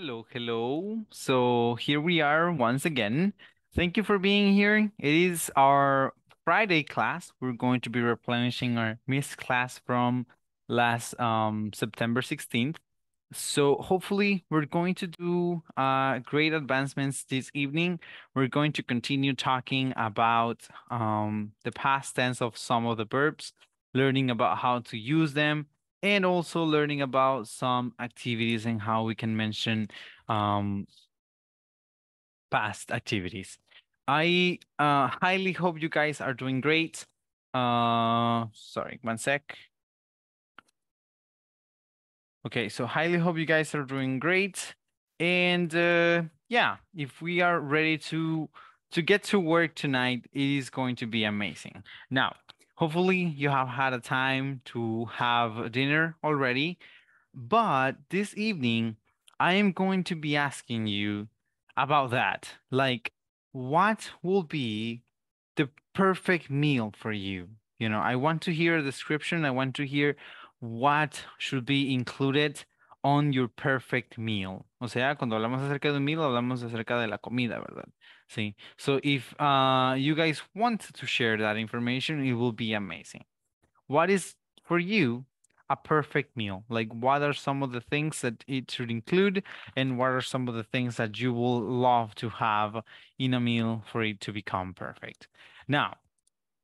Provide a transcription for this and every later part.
Hello, hello. So here we are once again. Thank you for being here. It is our Friday class. We're going to be replenishing our missed class from last um, September 16th. So hopefully we're going to do uh, great advancements this evening. We're going to continue talking about um, the past tense of some of the verbs, learning about how to use them, and also learning about some activities and how we can mention um, past activities. I uh, highly hope you guys are doing great. Uh, sorry, one sec. Okay, so highly hope you guys are doing great. And uh, yeah, if we are ready to to get to work tonight, it is going to be amazing. Now, Hopefully you have had a time to have dinner already, but this evening I am going to be asking you about that. Like what will be the perfect meal for you? You know, I want to hear a description. I want to hear what should be included on your perfect meal. O sea, cuando hablamos acerca de un meal, hablamos acerca de la comida, ¿verdad? See, so if uh, you guys want to share that information, it will be amazing. What is for you a perfect meal? Like, what are some of the things that it should include, and what are some of the things that you will love to have in a meal for it to become perfect? Now,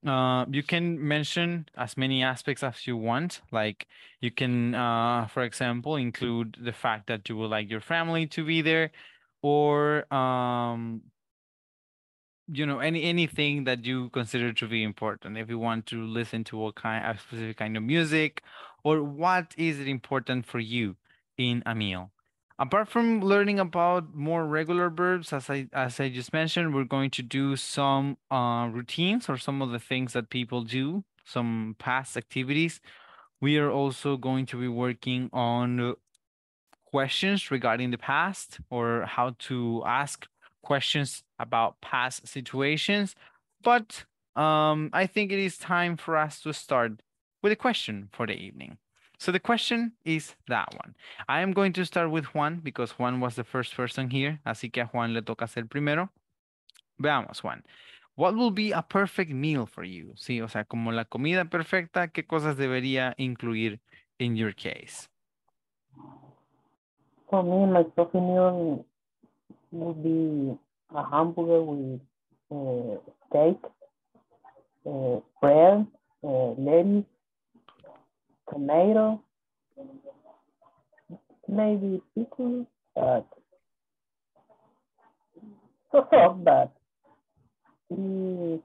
uh, you can mention as many aspects as you want. Like you can, uh, for example, include the fact that you would like your family to be there, or um, you know any anything that you consider to be important if you want to listen to what kind a specific kind of music or what is it important for you in a meal apart from learning about more regular verbs as i as i just mentioned we're going to do some uh, routines or some of the things that people do some past activities we are also going to be working on questions regarding the past or how to ask questions about past situations, but um, I think it is time for us to start with a question for the evening. So the question is that one. I am going to start with Juan because Juan was the first person here. Así que a Juan le toca ser primero. Veamos, Juan. What will be a perfect meal for you? Sí, o sea, como la comida perfecta, ¿qué cosas debería incluir in your case? For me, my perfect meal would be a hamburger with uh, steak, uh, bread, uh, lettuce, tomato, maybe pickles, but so soft, but it,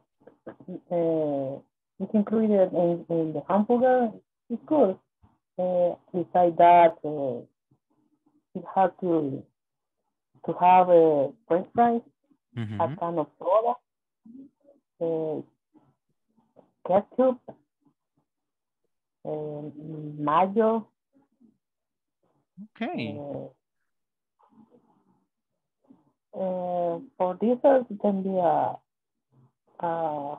uh, it's included in, in the hamburger. It's good. Uh, besides that, uh, it has to to have a french fries, mm-hmm. a can of soda, a ketchup, uh, mayo. Okay. Uh, for dessert, it can be a, a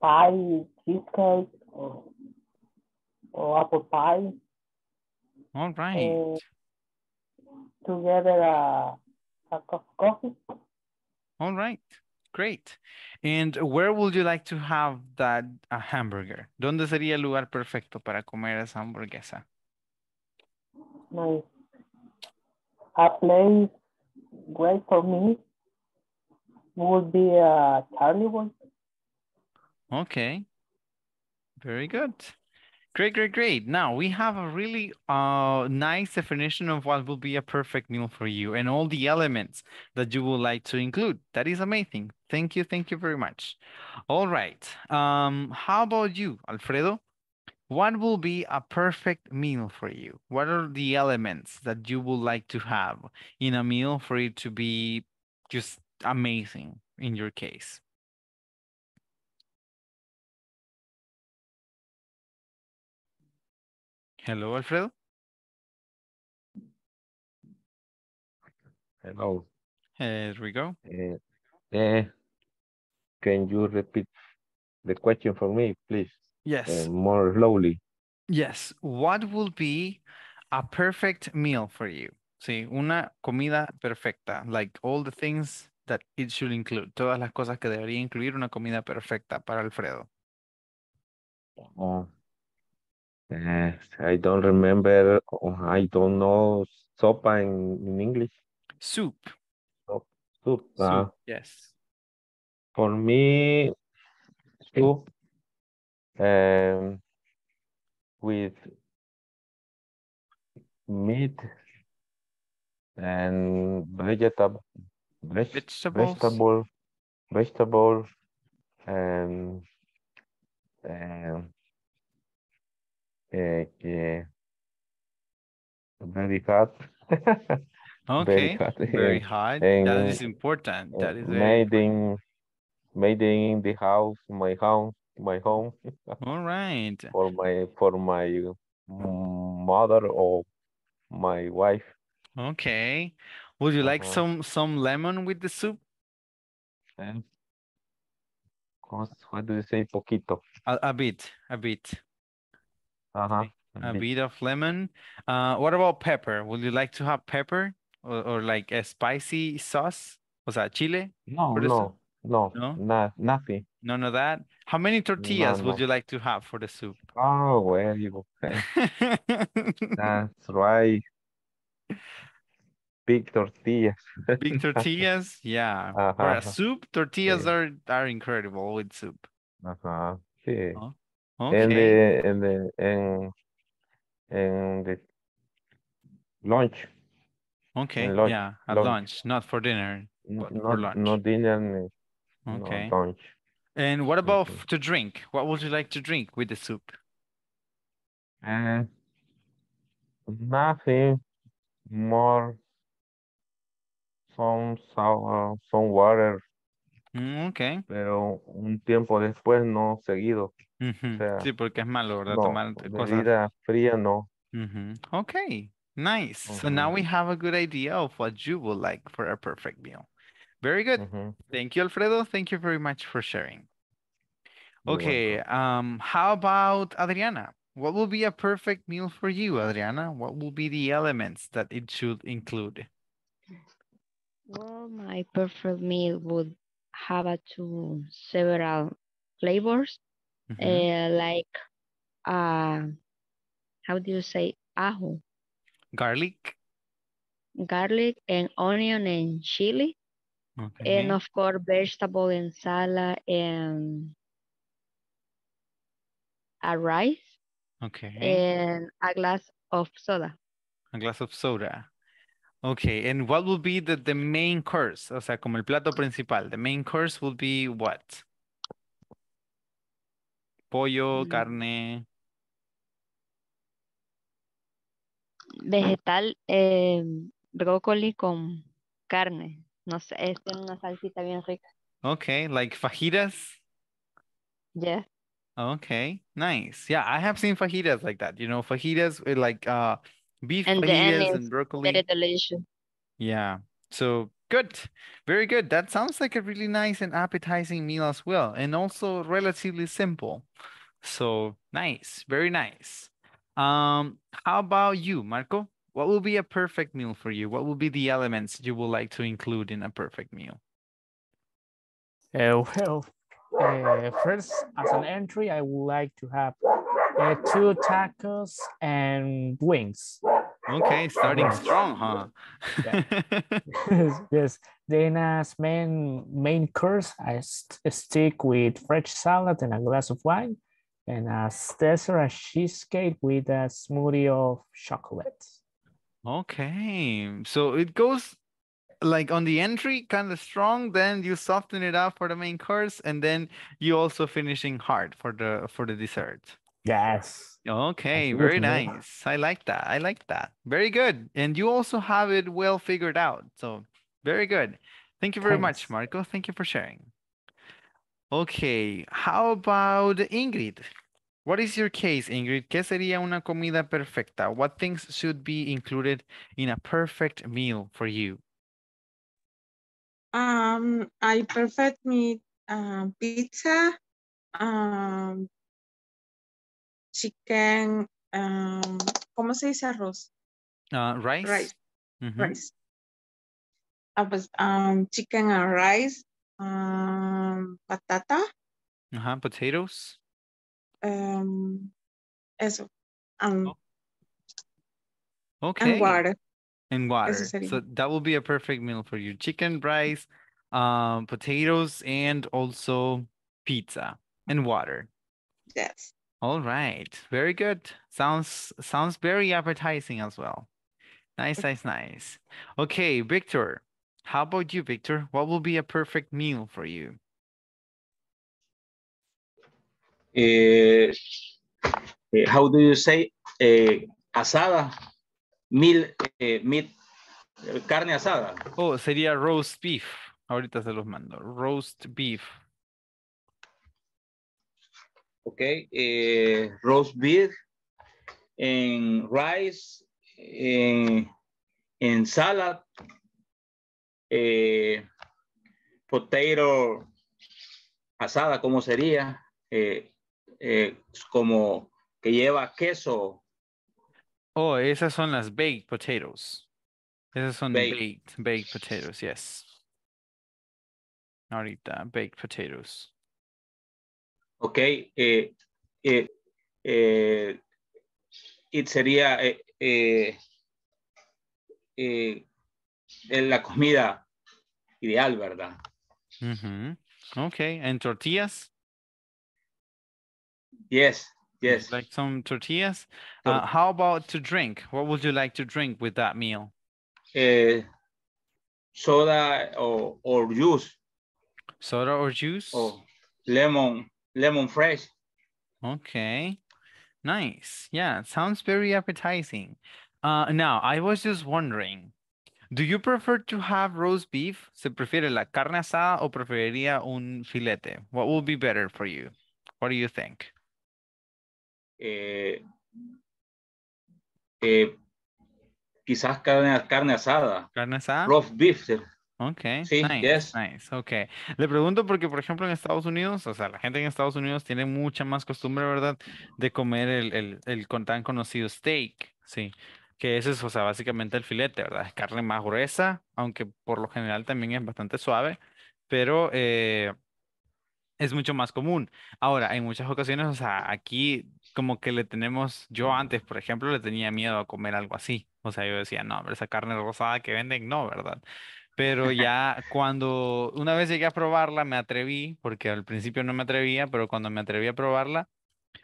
pie, cheesecake, or, or apple pie. All right. Uh, together, a all right, great. And where would you like to have that a hamburger? ¿Dónde sería el lugar perfecto para comer esa hamburguesa? Nice. A place great for me would be a Charlie one. Okay, very good. Great, great, great. Now we have a really uh, nice definition of what will be a perfect meal for you and all the elements that you would like to include. That is amazing. Thank you. Thank you very much. All right. Um, how about you, Alfredo? What will be a perfect meal for you? What are the elements that you would like to have in a meal for it to be just amazing in your case? Hello, Alfredo. Hello. Here we go. Eh, eh, can you repeat the question for me, please? Yes. more slowly. Yes. What would be a perfect meal for you? Sí, una comida perfecta, like all the things that it should include. Todas las cosas que debería incluir una comida perfecta para Alfredo. Oh, Uh, I don't remember. Oh, I don't know sopa in, in English. Soup. Soup. soup. Uh, yes. For me, soup um, with meat and vegetable, veg vegetables. vegetable, vegetable, and um, Eh, eh, very hot. okay, very hot. Eh, very hot. And that is important. That is made in made in the house, my home, my home. All right. for my for my mother or my wife. Okay. Would you like uh -huh. some some lemon with the soup? course, what do you say, poquito? A, a bit, a bit. Uh-huh. A uh, bit of lemon. Uh, what about pepper? Would you like to have pepper or, or like a spicy sauce? Was that chile? No, no, no, no, no, nothing. None of that. How many tortillas no, no. would you like to have for the soup? Oh, well, you That's right. Big tortillas. Big tortillas, yeah. Uh -huh. For a soup, tortillas yeah. are are incredible with soup. Uh -huh. sí. Okay. And the in the in in the lunch. Okay. Lunch, yeah, at lunch. lunch. not for dinner. Not, for lunch. Not dinner. Okay. No lunch. And what about okay. to drink? What would you like to drink with the soup? Uh, nothing more. Some sour, some water, Mm, okay. Pero un tiempo después no seguido. Uh -huh. o sea, sí, porque es malo, ¿verdad? No, Tomar cosas. Bebida fría no. Uh -huh. Okay, nice. Uh -huh. So now we have a good idea of what you would like for a perfect meal. Very good. Thank you, Alfredo. Thank you very much for sharing. Okay, um, how about Adriana? What will be a perfect meal for you, Adriana? What will be the elements that it should include? Well, my perfect meal would have a two several flavors, mm -hmm. uh, like uh, how do you say ajo? Garlic. Garlic and onion and chili. Okay. And of course, vegetable and salad and a rice. Okay. And a glass of soda. A glass of soda. Ok, and what would be the, the main course? O sea, como el plato principal. The main course would be what? Pollo, carne. Vegetal, eh, brócoli con carne. No sé, es una salsita bien rica. Okay, like fajitas? Yeah. Okay, nice. Yeah, I have seen fajitas like that. You know, fajitas with eh, like uh, Beef and and broccoli. Very delicious. Yeah. So good. Very good. That sounds like a really nice and appetizing meal as well. And also relatively simple. So nice. Very nice. Um, how about you, Marco? What will be a perfect meal for you? What will be the elements you would like to include in a perfect meal? Uh, well, uh, first, as an entry, I would like to have uh, two tacos and wings. Okay, starting strong, huh? yes. Then as main main course, I st stick with fresh salad and a glass of wine, and as uh, dessert, a cheesecake with a smoothie of chocolate. Okay, so it goes like on the entry kind of strong then you soften it up for the main course and then you also finishing hard for the for the dessert Yes. Okay, very nice. I like that. I like that. Very good. And you also have it well figured out. So very good. Thank you very Thanks. much, Marco. Thank you for sharing. Okay, how about Ingrid? What is your case, Ingrid? ¿Qué sería una comida perfecta? What things should be included in a perfect meal for you? Um, I perfect meat, uh, pizza, um, chicken, um, ¿cómo se dice arroz? Uh, rice. Rice. Mm -hmm. Rice. I ah, was um, chicken and rice, um, patata. Uh -huh, potatoes. Um, eso. Um, oh. Okay. And water. And water. So that will be a perfect meal for you. Chicken, rice, um, potatoes, and also pizza and water. Yes. All right. Very good. Sounds sounds very appetizing as well. Nice, nice, nice. Okay, Victor. How about you, Victor? What will be a perfect meal for you? Uh, how do you say uh, asada? meal, uh, meat, carne asada. Oh, sería roast beef. Ahorita se los mando. Roast beef. Okay, Eh, roast beef, en rice, en eh, en salad, eh, potato asada, ¿cómo sería? Eh, como que lleva queso. Oh, esas son las baked potatoes. Esas son baked, baked, baked potatoes, yes. Ahorita, baked potatoes. Okay, eh, eh, eh, it sería eh, eh, eh, la comida ideal, ¿verdad? Okay, ¿en tortillas? Yes, yes. Like some tortillas. Uh, how about to drink? What would you like to drink with that meal? soda or, or juice. Soda or juice? Oh, lemon lemon fresh. Okay, nice. Yeah, sounds very appetizing. Uh, now, I was just wondering, do you prefer to have roast beef? ¿Se prefiere la carne asada o preferiría un filete? What would be better for you? What do you think? Eh, eh, quizás carne, carne asada. ¿Carne asada? Roast beef. Ok, sí, yes. nice, okay. Le pregunto porque, por ejemplo, en Estados Unidos, o sea, la gente en Estados Unidos tiene mucha más costumbre, ¿verdad? De comer el, el, el con tan conocido steak, sí. Que ese es, o sea, básicamente el filete, ¿verdad? Es carne más gruesa, aunque por lo general también es bastante suave, pero eh, es mucho más común. Ahora, en muchas ocasiones, o sea, aquí como que le tenemos, yo antes, por ejemplo, le tenía miedo a comer algo así. O sea, yo decía, no, esa carne rosada que venden, no, ¿verdad? pero ya cuando una vez llegué a probarla me atreví, porque al principio no me atrevía, pero cuando me atreví a probarla,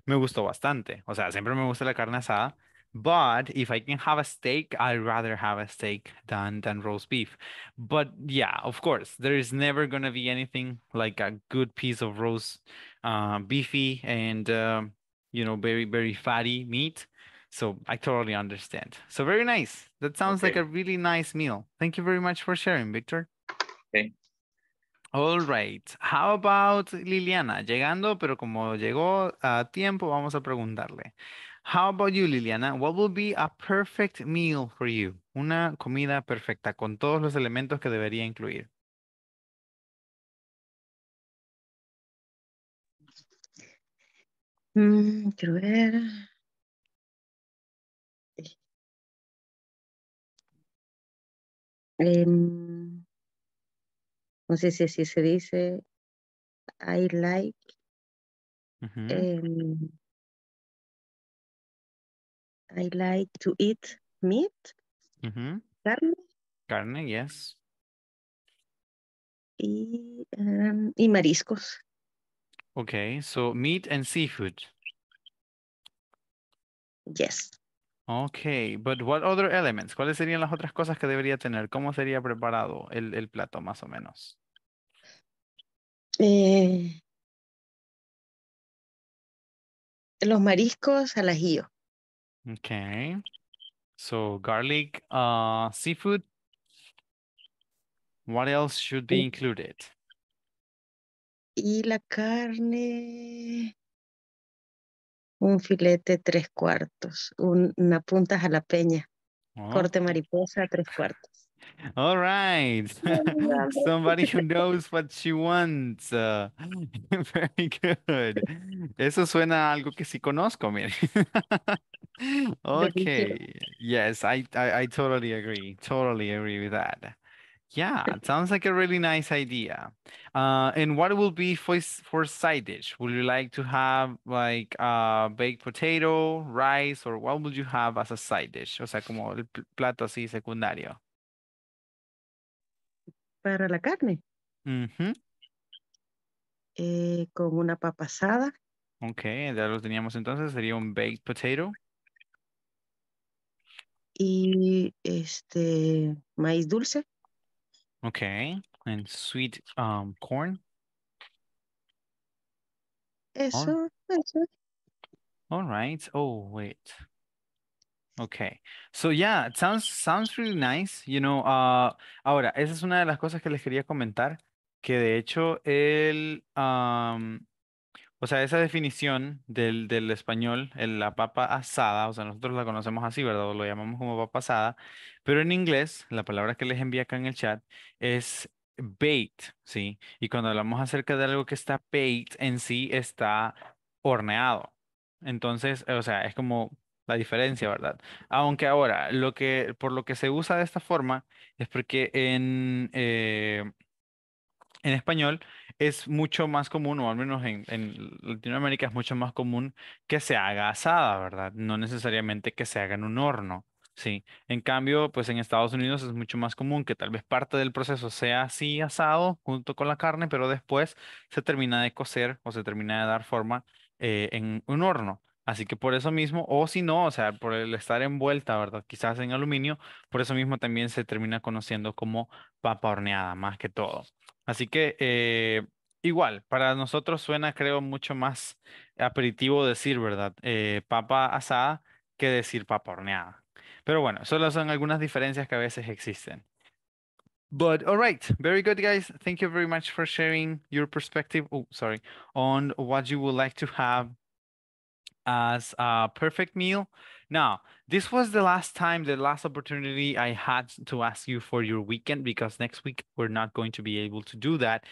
me gustó bastante. O sea, siempre me gusta la carne asada. But if I can have a steak, I'd rather have a steak than, than roast beef. But yeah, of course, there is never going to be anything like a good piece of roast uh, beefy and, uh, you know, very, very fatty meat. So I totally understand. So very nice. That sounds like a really nice meal. Thank you very much for sharing, Victor. Okay. All right. How about Liliana? Llegando, pero como llegó a tiempo, vamos a preguntarle. How about you, Liliana? What will be a perfect meal for you? Una comida perfecta con todos los elementos que debería incluir. Mm, quiero ver. Em, no sé si así se dice, I like. Em, I like to eat meat. Carne. Carne, yes. Y, em, y mariscos. Okay, so meat and seafood. Yes. Okay, but what other elements? ¿Cuáles serían las otras cosas que debería tener? ¿Cómo sería preparado el, el plato más o menos? Eh, los mariscos al ajillo. Okay. So garlic, uh, seafood. What else should be included? Y la carne un filete tres cuartos, un, una punta la peña. Oh. corte mariposa tres cuartos. All right. Somebody who knows what she wants. Ah, very good. Eso suena algo que sí conozco, mire. okay. Yes, I, I totally agree. Totally agree with that. Yeah, it sounds like a really nice idea. Uh, and what will be for for side dish? Would you like to have like a uh, baked potato, rice, or what would you have as a side dish? O sea, como el plato así secundario. Para la carne. Mm -hmm. eh, con una papa asada. Ok, ya lo teníamos entonces. Sería un baked potato. Y este maíz dulce. Okay, and sweet um corn. Eso, eso. All right. Oh, wait. Okay. So yeah, it sounds sounds really nice, you know, uh, ahora, esa es una de las cosas que les quería comentar, que de hecho el um, o sea, esa definición del, del español, el, la papa asada, o sea, nosotros la conocemos así, ¿verdad? lo llamamos como papa asada, pero en inglés, la palabra que les envía acá en el chat es bait, ¿sí? Y cuando hablamos acerca de algo que está bait, en sí está horneado. Entonces, o sea, es como la diferencia, ¿verdad? Aunque ahora, lo que, por lo que se usa de esta forma es porque en, eh, en español es mucho más común, o al menos en, Latinoamérica es mucho más común que se haga asada, ¿verdad? No necesariamente que se haga en un horno, ¿sí? En cambio, pues en Estados Unidos es mucho más común que tal vez parte del proceso sea así asado junto con la carne, pero después se termina de cocer o se termina de dar forma eh, en un horno. Así que por eso mismo, o si no, o sea, por el estar envuelta, ¿verdad? Quizás en aluminio, por eso mismo también se termina conociendo como papa horneada, más que todo. Así que eh, igual, para nosotros suena, creo, mucho más aperitivo decir, ¿verdad? Eh, papa asada que decir papa Pero bueno, solo son algunas diferencias que a veces existen. But all right, very good, guys. Thank you very much for sharing your perspective. Oh, sorry, on what you would like to have as a perfect meal. Now, this was the last time, the last opportunity I had to ask you for your weekend because next week we're not going to be able to do that.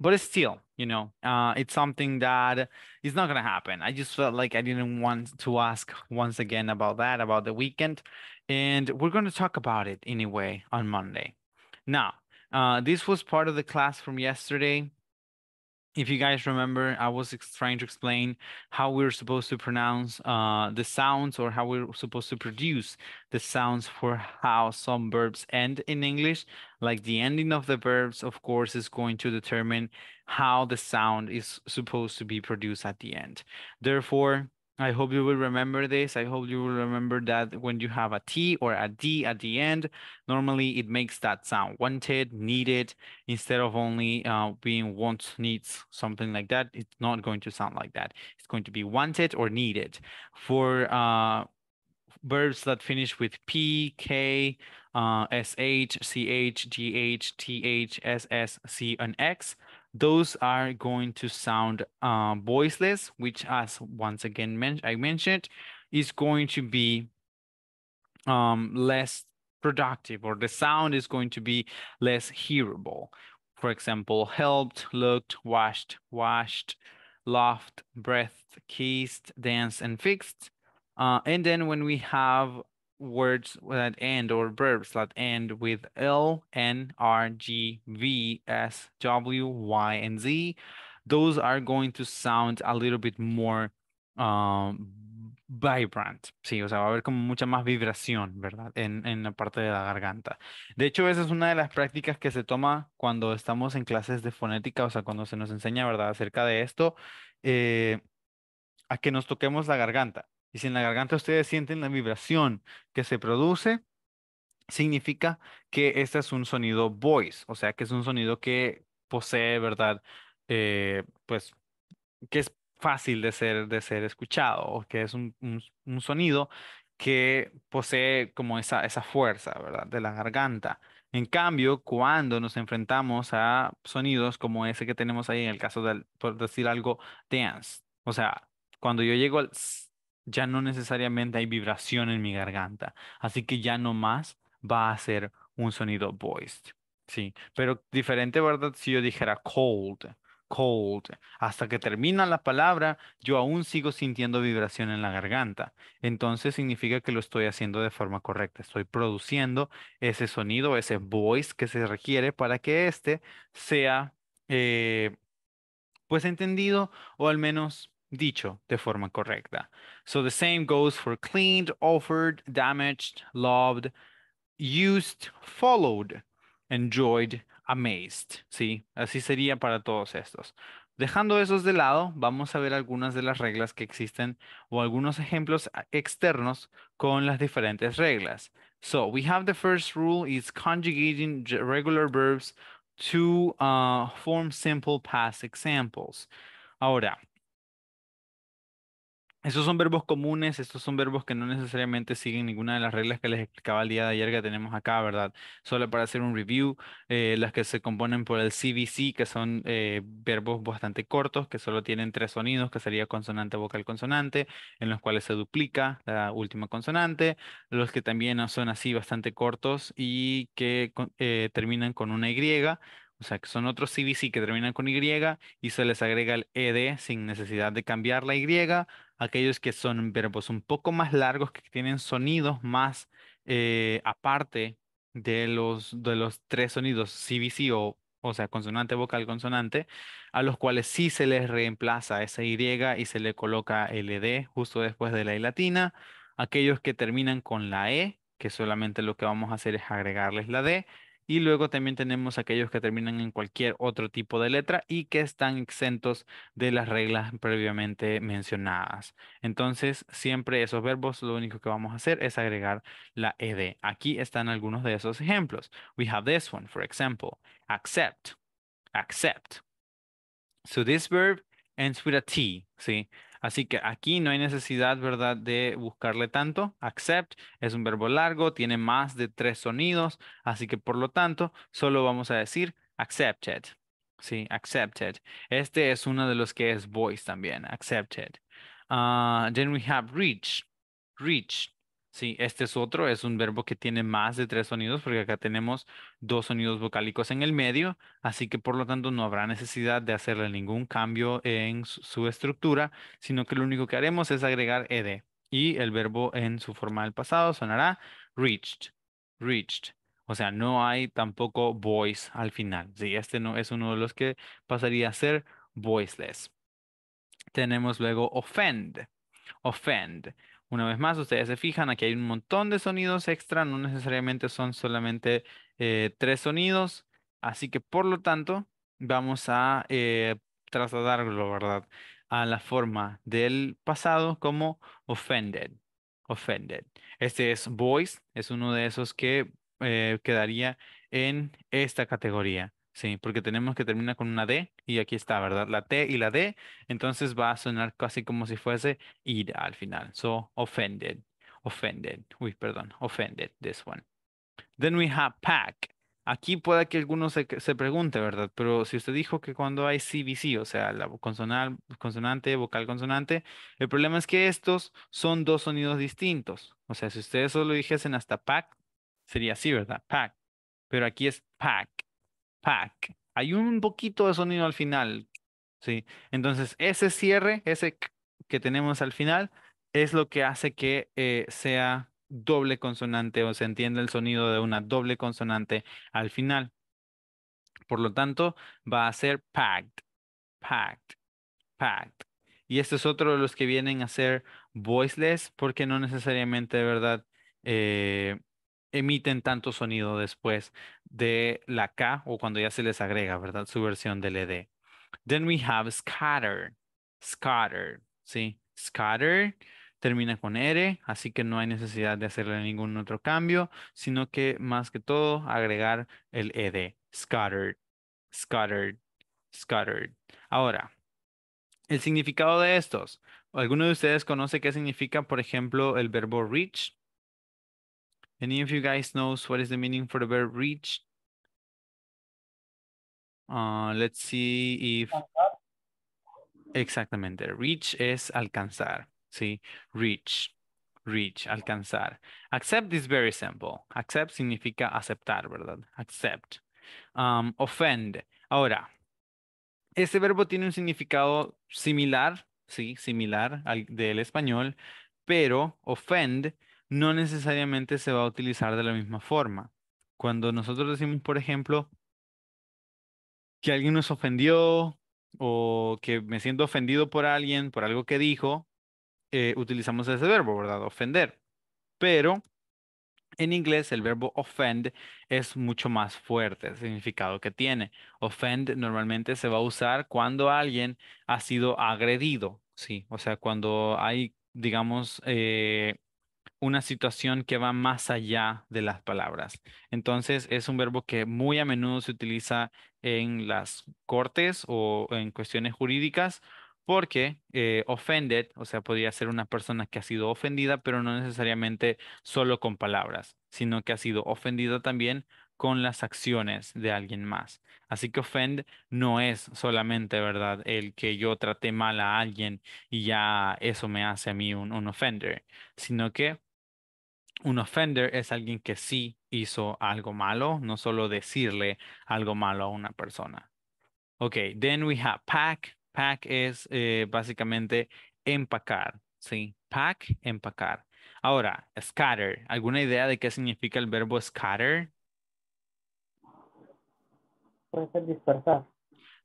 But still, you know, uh, it's something that is not going to happen. I just felt like I didn't want to ask once again about that, about the weekend. And we're going to talk about it anyway on Monday. Now, uh, this was part of the class from yesterday if you guys remember, I was trying to explain how we're supposed to pronounce uh, the sounds or how we're supposed to produce the sounds for how some verbs end in English. Like the ending of the verbs, of course, is going to determine how the sound is supposed to be produced at the end. Therefore, I hope you will remember this. I hope you will remember that when you have a T or a D at the end, normally it makes that sound wanted, needed, instead of only uh, being wants, needs, something like that. It's not going to sound like that. It's going to be wanted or needed. For uh, verbs that finish with P, K, uh, C, and X, those are going to sound uh, voiceless, which as once again men I mentioned, is going to be um, less productive or the sound is going to be less hearable. For example, helped, looked, washed, washed, laughed, breathed, kissed, danced, and fixed. Uh, and then when we have words that end or verbs that end with L, N, R, G, V, S, W, Y, and Z, those are going to sound a little bit more um, vibrant, sí, o sea, va a haber como mucha más vibración, ¿verdad? En, en, la parte de la garganta. De hecho, esa es una de las prácticas que se toma cuando estamos en clases de fonética, o sea, cuando se nos enseña, ¿verdad?, acerca de esto, eh, a que nos toquemos la garganta. Y si en la garganta ustedes sienten la vibración que se produce, significa que este es un sonido voice, o sea que es un sonido que posee, ¿verdad? Eh, pues que es fácil de ser, de ser escuchado, o que es un, sonido que posee como esa, esa fuerza, ¿verdad? De la garganta. En cambio, cuando nos enfrentamos a sonidos como ese que tenemos ahí en el caso de, por decir algo, dance, o sea, cuando yo llego al ya no necesariamente hay vibración en mi garganta, así que ya no más va a ser un sonido voiced, ¿sí? Pero diferente, ¿verdad? Si yo dijera cold, cold, hasta que termina la palabra, yo aún sigo sintiendo vibración en la garganta. Entonces significa que lo estoy haciendo de forma correcta, estoy produciendo ese sonido, ese voice que se requiere para que este sea, eh, pues, entendido o al menos dicho de forma correcta. So the same goes for cleaned, offered, damaged, loved, used, followed, enjoyed, amazed. ¿Sí? Así sería para todos estos. Dejando esos de lado, vamos a ver algunas de las reglas que existen o algunos ejemplos ah, externos con las diferentes reglas. So we have the first rule is conjugating regular verbs to uh, form simple past examples. Ahora, Esos son verbos comunes, estos son verbos que no necesariamente siguen ninguna de las reglas que les explicaba el día de ayer que tenemos acá, ¿verdad? Solo para hacer un review, eh, las que se componen por el CBC, que son eh, verbos bastante cortos, que solo tienen tres sonidos, que sería consonante, vocal, consonante, en los cuales se duplica la última consonante, los que también son así bastante cortos y que eh, terminan con una Y, o sea, que son otros CBC que terminan con Y y se les agrega el ED sin necesidad de cambiar la Y aquellos que son verbos pues, un poco más largos, que tienen sonidos más eh, aparte de los, de los tres sonidos CBC o, o sea, consonante, vocal, consonante, a los cuales sí se les reemplaza esa Y y se le coloca LD justo después de la I latina. Aquellos que terminan con la E, que solamente lo que vamos a hacer es agregarles la D, y luego también tenemos aquellos que terminan en cualquier otro tipo de letra y que están exentos de las reglas previamente mencionadas. Entonces, siempre esos verbos, lo único que vamos a hacer es agregar la ed. Aquí están algunos de esos ejemplos. We have this one, for example, accept, accept. So this verb ends with a T, ¿sí? Así que aquí no hay necesidad, ¿verdad?, de buscarle tanto. Accept es un verbo largo, tiene más de tres sonidos, así que por lo tanto, solo vamos a decir accepted. Sí, accepted. Este es uno de los que es voice también, accepted. Ah, then we have reach. Reach. Sí, este es otro, es un verbo que tiene más de tres sonidos porque acá tenemos dos sonidos vocálicos en el medio, así que por lo tanto no habrá necesidad de hacerle ningún cambio en su estructura, sino que lo único que haremos es agregar ed y el verbo en su forma del pasado sonará reached, reached. O sea, no hay tampoco voice al final. Sí, este no es uno de los que pasaría a ser voiceless. Tenemos luego offend, offend una vez más, ustedes se fijan, aquí hay un montón de sonidos extra, no necesariamente son solamente eh, tres sonidos, así que por lo tanto vamos a eh, trasladarlo, ¿verdad? A la forma del pasado como offended. Offended. Este es voice, es uno de esos que eh, quedaría en esta categoría. Sí, porque tenemos que terminar con una D y aquí está, ¿verdad? La T y la D, entonces va a sonar casi como si fuese ir al final. So, offended, offended. Uy, perdón, offended, this one. Then we have pack. Aquí puede que alguno se, se pregunte, ¿verdad? Pero si usted dijo que cuando hay CBC, o sea, la consonante, vocal, consonante, el problema es que estos son dos sonidos distintos. O sea, si ustedes solo dijesen hasta pack, sería así, ¿verdad? Pack. Pero aquí es pack pack. Hay un poquito de sonido al final, ¿sí? Entonces, ese cierre, ese que tenemos al final, es lo que hace que eh, sea doble consonante o se entienda el sonido de una doble consonante al final. Por lo tanto, va a ser packed, packed, packed. Y este es otro de los que vienen a ser voiceless porque no necesariamente, de verdad, eh, emiten tanto sonido después de la K o cuando ya se les agrega, ¿verdad? Su versión del ED. Then we have scatter, scatter, ¿sí? Scatter termina con R, así que no hay necesidad de hacerle ningún otro cambio, sino que más que todo agregar el ED, scattered, scattered, scattered. Ahora, el significado de estos. ¿Alguno de ustedes conoce qué significa, por ejemplo, el verbo reach? Any of you guys knows what is the meaning for the verb reach? Uh, let's see if... Exactamente. Reach es alcanzar. See, reach, reach, alcanzar. Accept is very simple. Accept significa aceptar, ¿verdad? Accept. Um, offend. Ahora, este verbo tiene un significado similar, sí, similar al del español, pero offend no necesariamente se va a utilizar de la misma forma. Cuando nosotros decimos, por ejemplo, que alguien nos ofendió o que me siento ofendido por alguien, por algo que dijo, eh, utilizamos ese verbo, ¿verdad? Ofender. Pero en inglés el verbo offend es mucho más fuerte el significado que tiene. Offend normalmente se va a usar cuando alguien ha sido agredido, ¿sí? O sea, cuando hay, digamos, eh, una situación que va más allá de las palabras. Entonces, es un verbo que muy a menudo se utiliza en las cortes o en cuestiones jurídicas porque eh, offended, o sea, podría ser una persona que ha sido ofendida, pero no necesariamente solo con palabras, sino que ha sido ofendida también con las acciones de alguien más. Así que offend no es solamente, ¿verdad? El que yo traté mal a alguien y ya eso me hace a mí un, un offender, sino que un offender es alguien que sí hizo algo malo, no solo decirle algo malo a una persona. Ok, then we have pack. Pack es eh, básicamente empacar, ¿sí? Pack, empacar. Ahora, scatter. ¿Alguna idea de qué significa el verbo scatter? dispersar.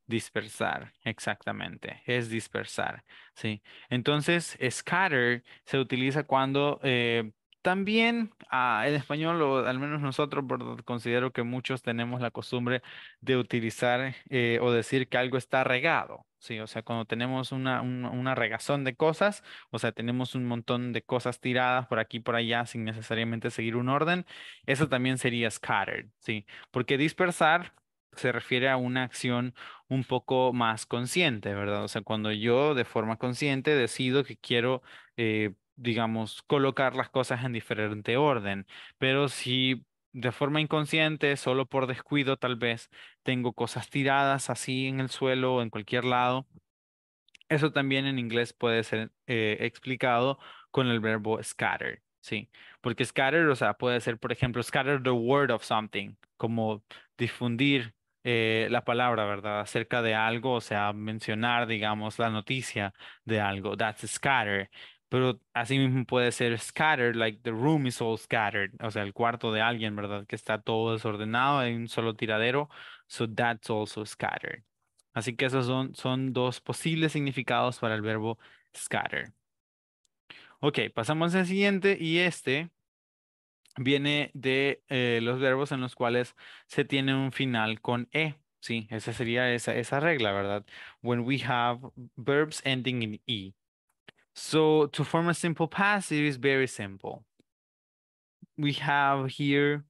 Dispersar, exactamente. Es dispersar, ¿sí? Entonces, scatter se utiliza cuando... Eh, también ah, en español, o al menos nosotros, considero que muchos tenemos la costumbre de utilizar eh, o decir que algo está regado. Sí, o sea, cuando tenemos una, una, regazón de cosas, o sea, tenemos un montón de cosas tiradas por aquí, por allá, sin necesariamente seguir un orden, eso también sería scattered, ¿sí? Porque dispersar se refiere a una acción un poco más consciente, ¿verdad? O sea, cuando yo de forma consciente decido que quiero eh, digamos, colocar las cosas en diferente orden, pero si de forma inconsciente, solo por descuido tal vez, tengo cosas tiradas así en el suelo o en cualquier lado, eso también en inglés puede ser eh, explicado con el verbo scatter, ¿sí? Porque scatter, o sea, puede ser, por ejemplo, scatter the word of something, como difundir eh, la palabra, ¿verdad? Acerca de algo, o sea, mencionar, digamos, la noticia de algo. That's scatter pero así mismo puede ser scattered, like the room is all scattered, o sea, el cuarto de alguien, ¿verdad? Que está todo desordenado, hay un solo tiradero, so that's also scattered. Así que esos son, son dos posibles significados para el verbo scatter. Ok, pasamos al siguiente y este viene de eh, los verbos en los cuales se tiene un final con E. Sí, esa sería esa, esa regla, ¿verdad? When we have verbs ending in E. So to form a simple passive it is very simple. We have here,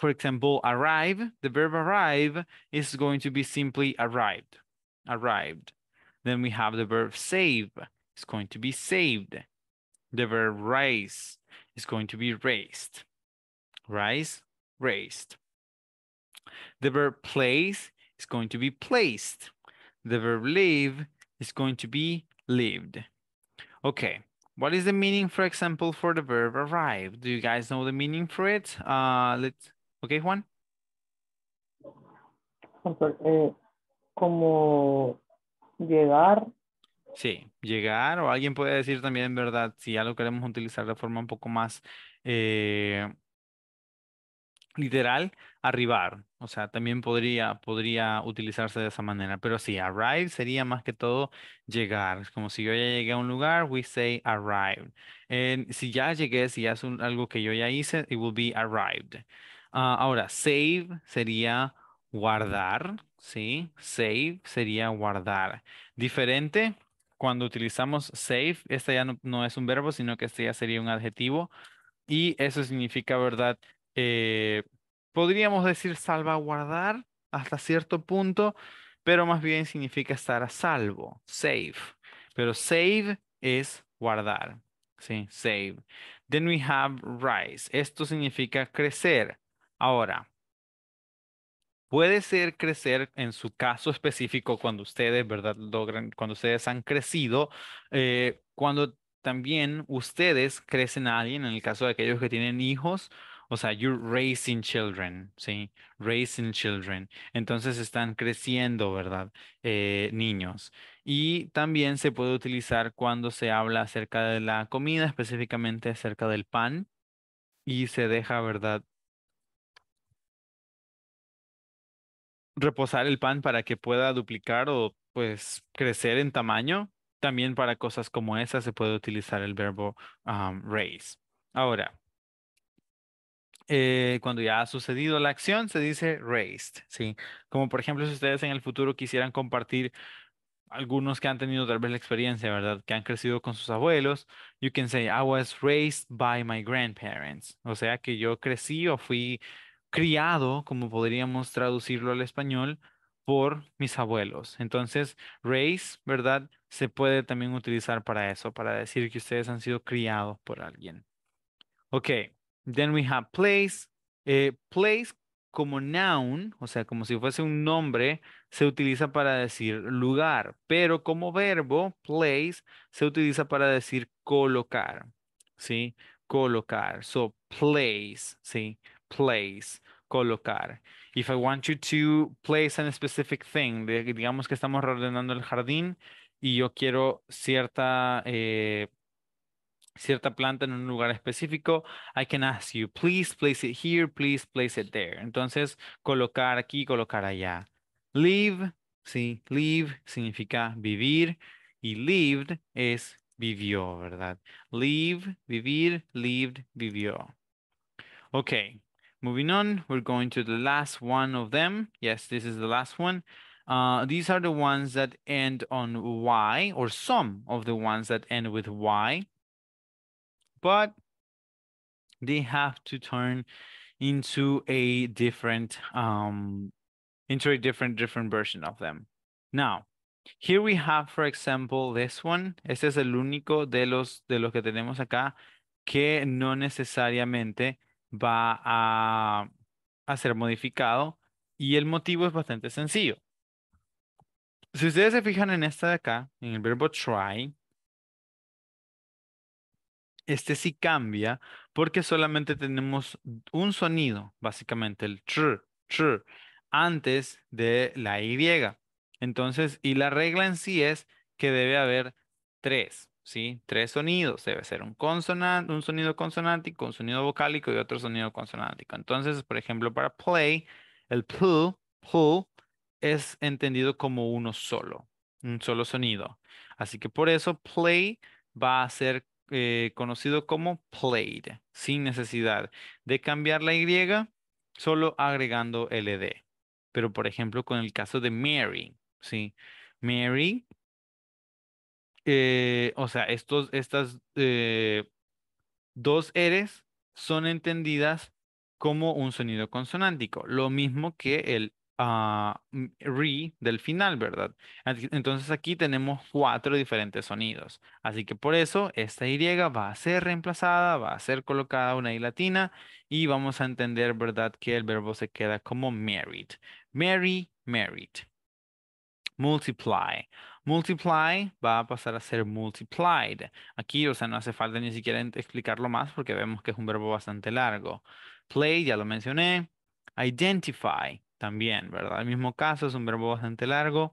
for example, arrive. The verb arrive is going to be simply arrived, arrived. Then we have the verb save. It's going to be saved. The verb raise is going to be raised. Rise, raised. The verb place is going to be placed. The verb leave is going to be lived. Okay, what is the meaning, for example, for the verb arrive? Do you guys know the meaning for it? Uh, let's, okay, Juan? Eh, como llegar. Sí, llegar, o alguien puede decir también, ¿verdad? Si ya lo queremos utilizar de forma un poco más eh, literal, arribar. O sea, también podría, podría utilizarse de esa manera. Pero sí, arrive sería más que todo llegar. Como si yo ya llegué a un lugar, we say arrived. Eh, si ya llegué, si ya es algo que yo ya hice, it will be arrived. Ah, ahora, save sería guardar. Sí, save sería guardar. Diferente cuando utilizamos save. Este ya no, no es un verbo, sino que este ya sería un adjetivo. Y eso significa, ¿verdad? Eh, podríamos decir salvaguardar hasta cierto punto, pero más bien significa estar a salvo, save. Pero save es guardar, Save. Then we have rise. Esto significa crecer. Ahora, puede ser crecer en su caso específico cuando ustedes, ¿verdad? Logran, cuando ustedes han crecido, eh, cuando también ustedes crecen a alguien, en el caso de aquellos que tienen hijos, o sea, you're raising children, ¿sí? Raising children. Entonces están creciendo, ¿verdad? Eh, niños. Y también se puede utilizar cuando se habla acerca de la comida, específicamente acerca del pan. Y se deja, ¿verdad? Reposar el pan para que pueda duplicar o pues crecer en tamaño. También para cosas como esa se puede utilizar el verbo um, raise. Ahora, eh, cuando ya ha sucedido la acción, se dice raised, ¿sí? Como por ejemplo, si ustedes en el futuro quisieran compartir algunos que han tenido tal vez la experiencia, ¿verdad? Que han crecido con sus abuelos, you can say, I was raised by my grandparents. O sea que yo crecí o fui criado, como podríamos traducirlo al español, por mis abuelos. Entonces, Raised ¿verdad? Se puede también utilizar para eso, para decir que ustedes han sido criados por alguien. Ok, Then we have place. Eh, place como noun, o sea, como si fuese un nombre, se utiliza para decir lugar, pero como verbo, place, se utiliza para decir colocar, ¿sí? Colocar. So, place, ¿sí? Place, colocar. If I want you to place a specific thing, digamos que estamos reordenando el jardín y yo quiero cierta eh, cierta planta en un lugar específico, I can ask you, please place it here, please place it there. Entonces, colocar aquí, colocar allá. Live, sí, live significa vivir y lived es vivió, ¿verdad? Live, vivir, lived, vivió. Okay, moving on, we're going to the last one of them. Yes, this is the last one. Uh, these are the ones that end on Y or some of the ones that end with Y but they have to turn into a different um into a different different version of them now here we have for example this one este es el único de los de los que tenemos acá que no necesariamente va a, a ser modificado y el motivo es bastante sencillo si ustedes se fijan en esta de acá en el verbo try este sí cambia porque solamente tenemos un sonido, básicamente el tr, tr, antes de la Y. Entonces, y la regla en sí es que debe haber tres, ¿sí? Tres sonidos. Debe ser un, consonante, un sonido consonántico, un sonido vocálico y otro sonido consonántico. Entonces, por ejemplo, para play, el pl, pl, es entendido como uno solo, un solo sonido. Así que por eso play va a ser eh, conocido como played, sin necesidad de cambiar la Y, solo agregando LD. Pero por ejemplo, con el caso de Mary, ¿sí? Mary, eh, o sea, estos, estas eh, dos eres son entendidas como un sonido consonántico, lo mismo que el Ah, mm, re del final, ¿verdad? Entonces aquí tenemos cuatro diferentes sonidos. Así que por eso esta Y va a ser reemplazada, va a ser colocada una I latina y vamos a entender, ¿verdad? Que el verbo se queda como married. Marry, married. Multiply. Multiply va a pasar a ser multiplied. Aquí, o sea, no hace falta ni siquiera explicarlo más porque vemos que es un verbo bastante largo. Play, ya lo mencioné. Identify también, ¿verdad? El mismo caso es un verbo bastante largo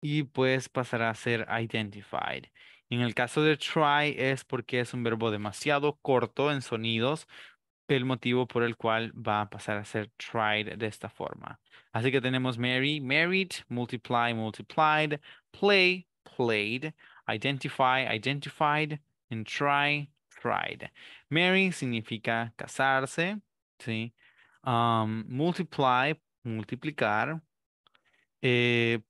y pues pasará a ser identified. En el caso de try es porque es un verbo demasiado corto en sonidos, el motivo por el cual va a pasar a ser tried de esta forma. Así que tenemos marry, married, multiply, multiplied, play, played, identify, identified, and try, tried. Mary significa casarse, ¿sí? Um, multiply, multiplicar. Eh,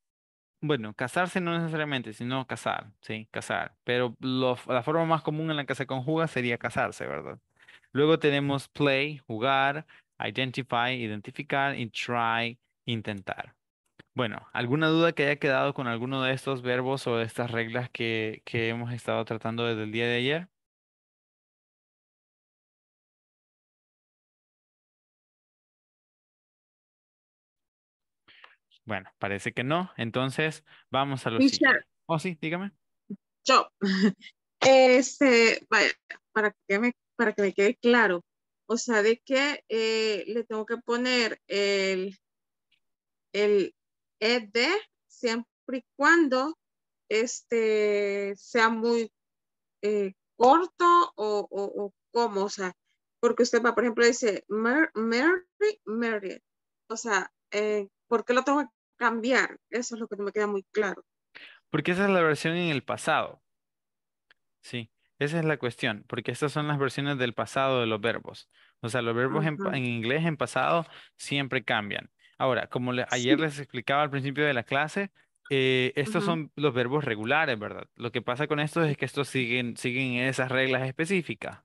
bueno, casarse no necesariamente, sino casar, sí, casar. Pero la forma más común en la que se conjuga sería casarse, ¿verdad? Luego tenemos play, jugar, identify, identificar y try, intentar. Bueno, ¿alguna duda que haya quedado con alguno de estos verbos o estas reglas que hemos estado tratando desde el día de ayer? Bueno, parece que no. Entonces, vamos a los. Oh, sí, dígame. Yo. Este, para que me, para que me quede claro. O sea, de que eh, le tengo que poner el, el ED siempre y cuando este sea muy eh, corto o, o, o o sea, porque usted va, por ejemplo, dice Mary, Mary, O sea, eh, ¿por qué lo tengo cambiar. Eso es lo que me queda muy claro. Porque esa es la versión en el pasado. Sí, esa es la cuestión, porque estas son las versiones del pasado de los verbos. O sea, los verbos en, inglés en pasado siempre cambian. Ahora, como ayer les explicaba al principio de la clase, eh, estos son los verbos regulares, ¿verdad? Lo que pasa con estos es que estos siguen, siguen esas reglas específicas.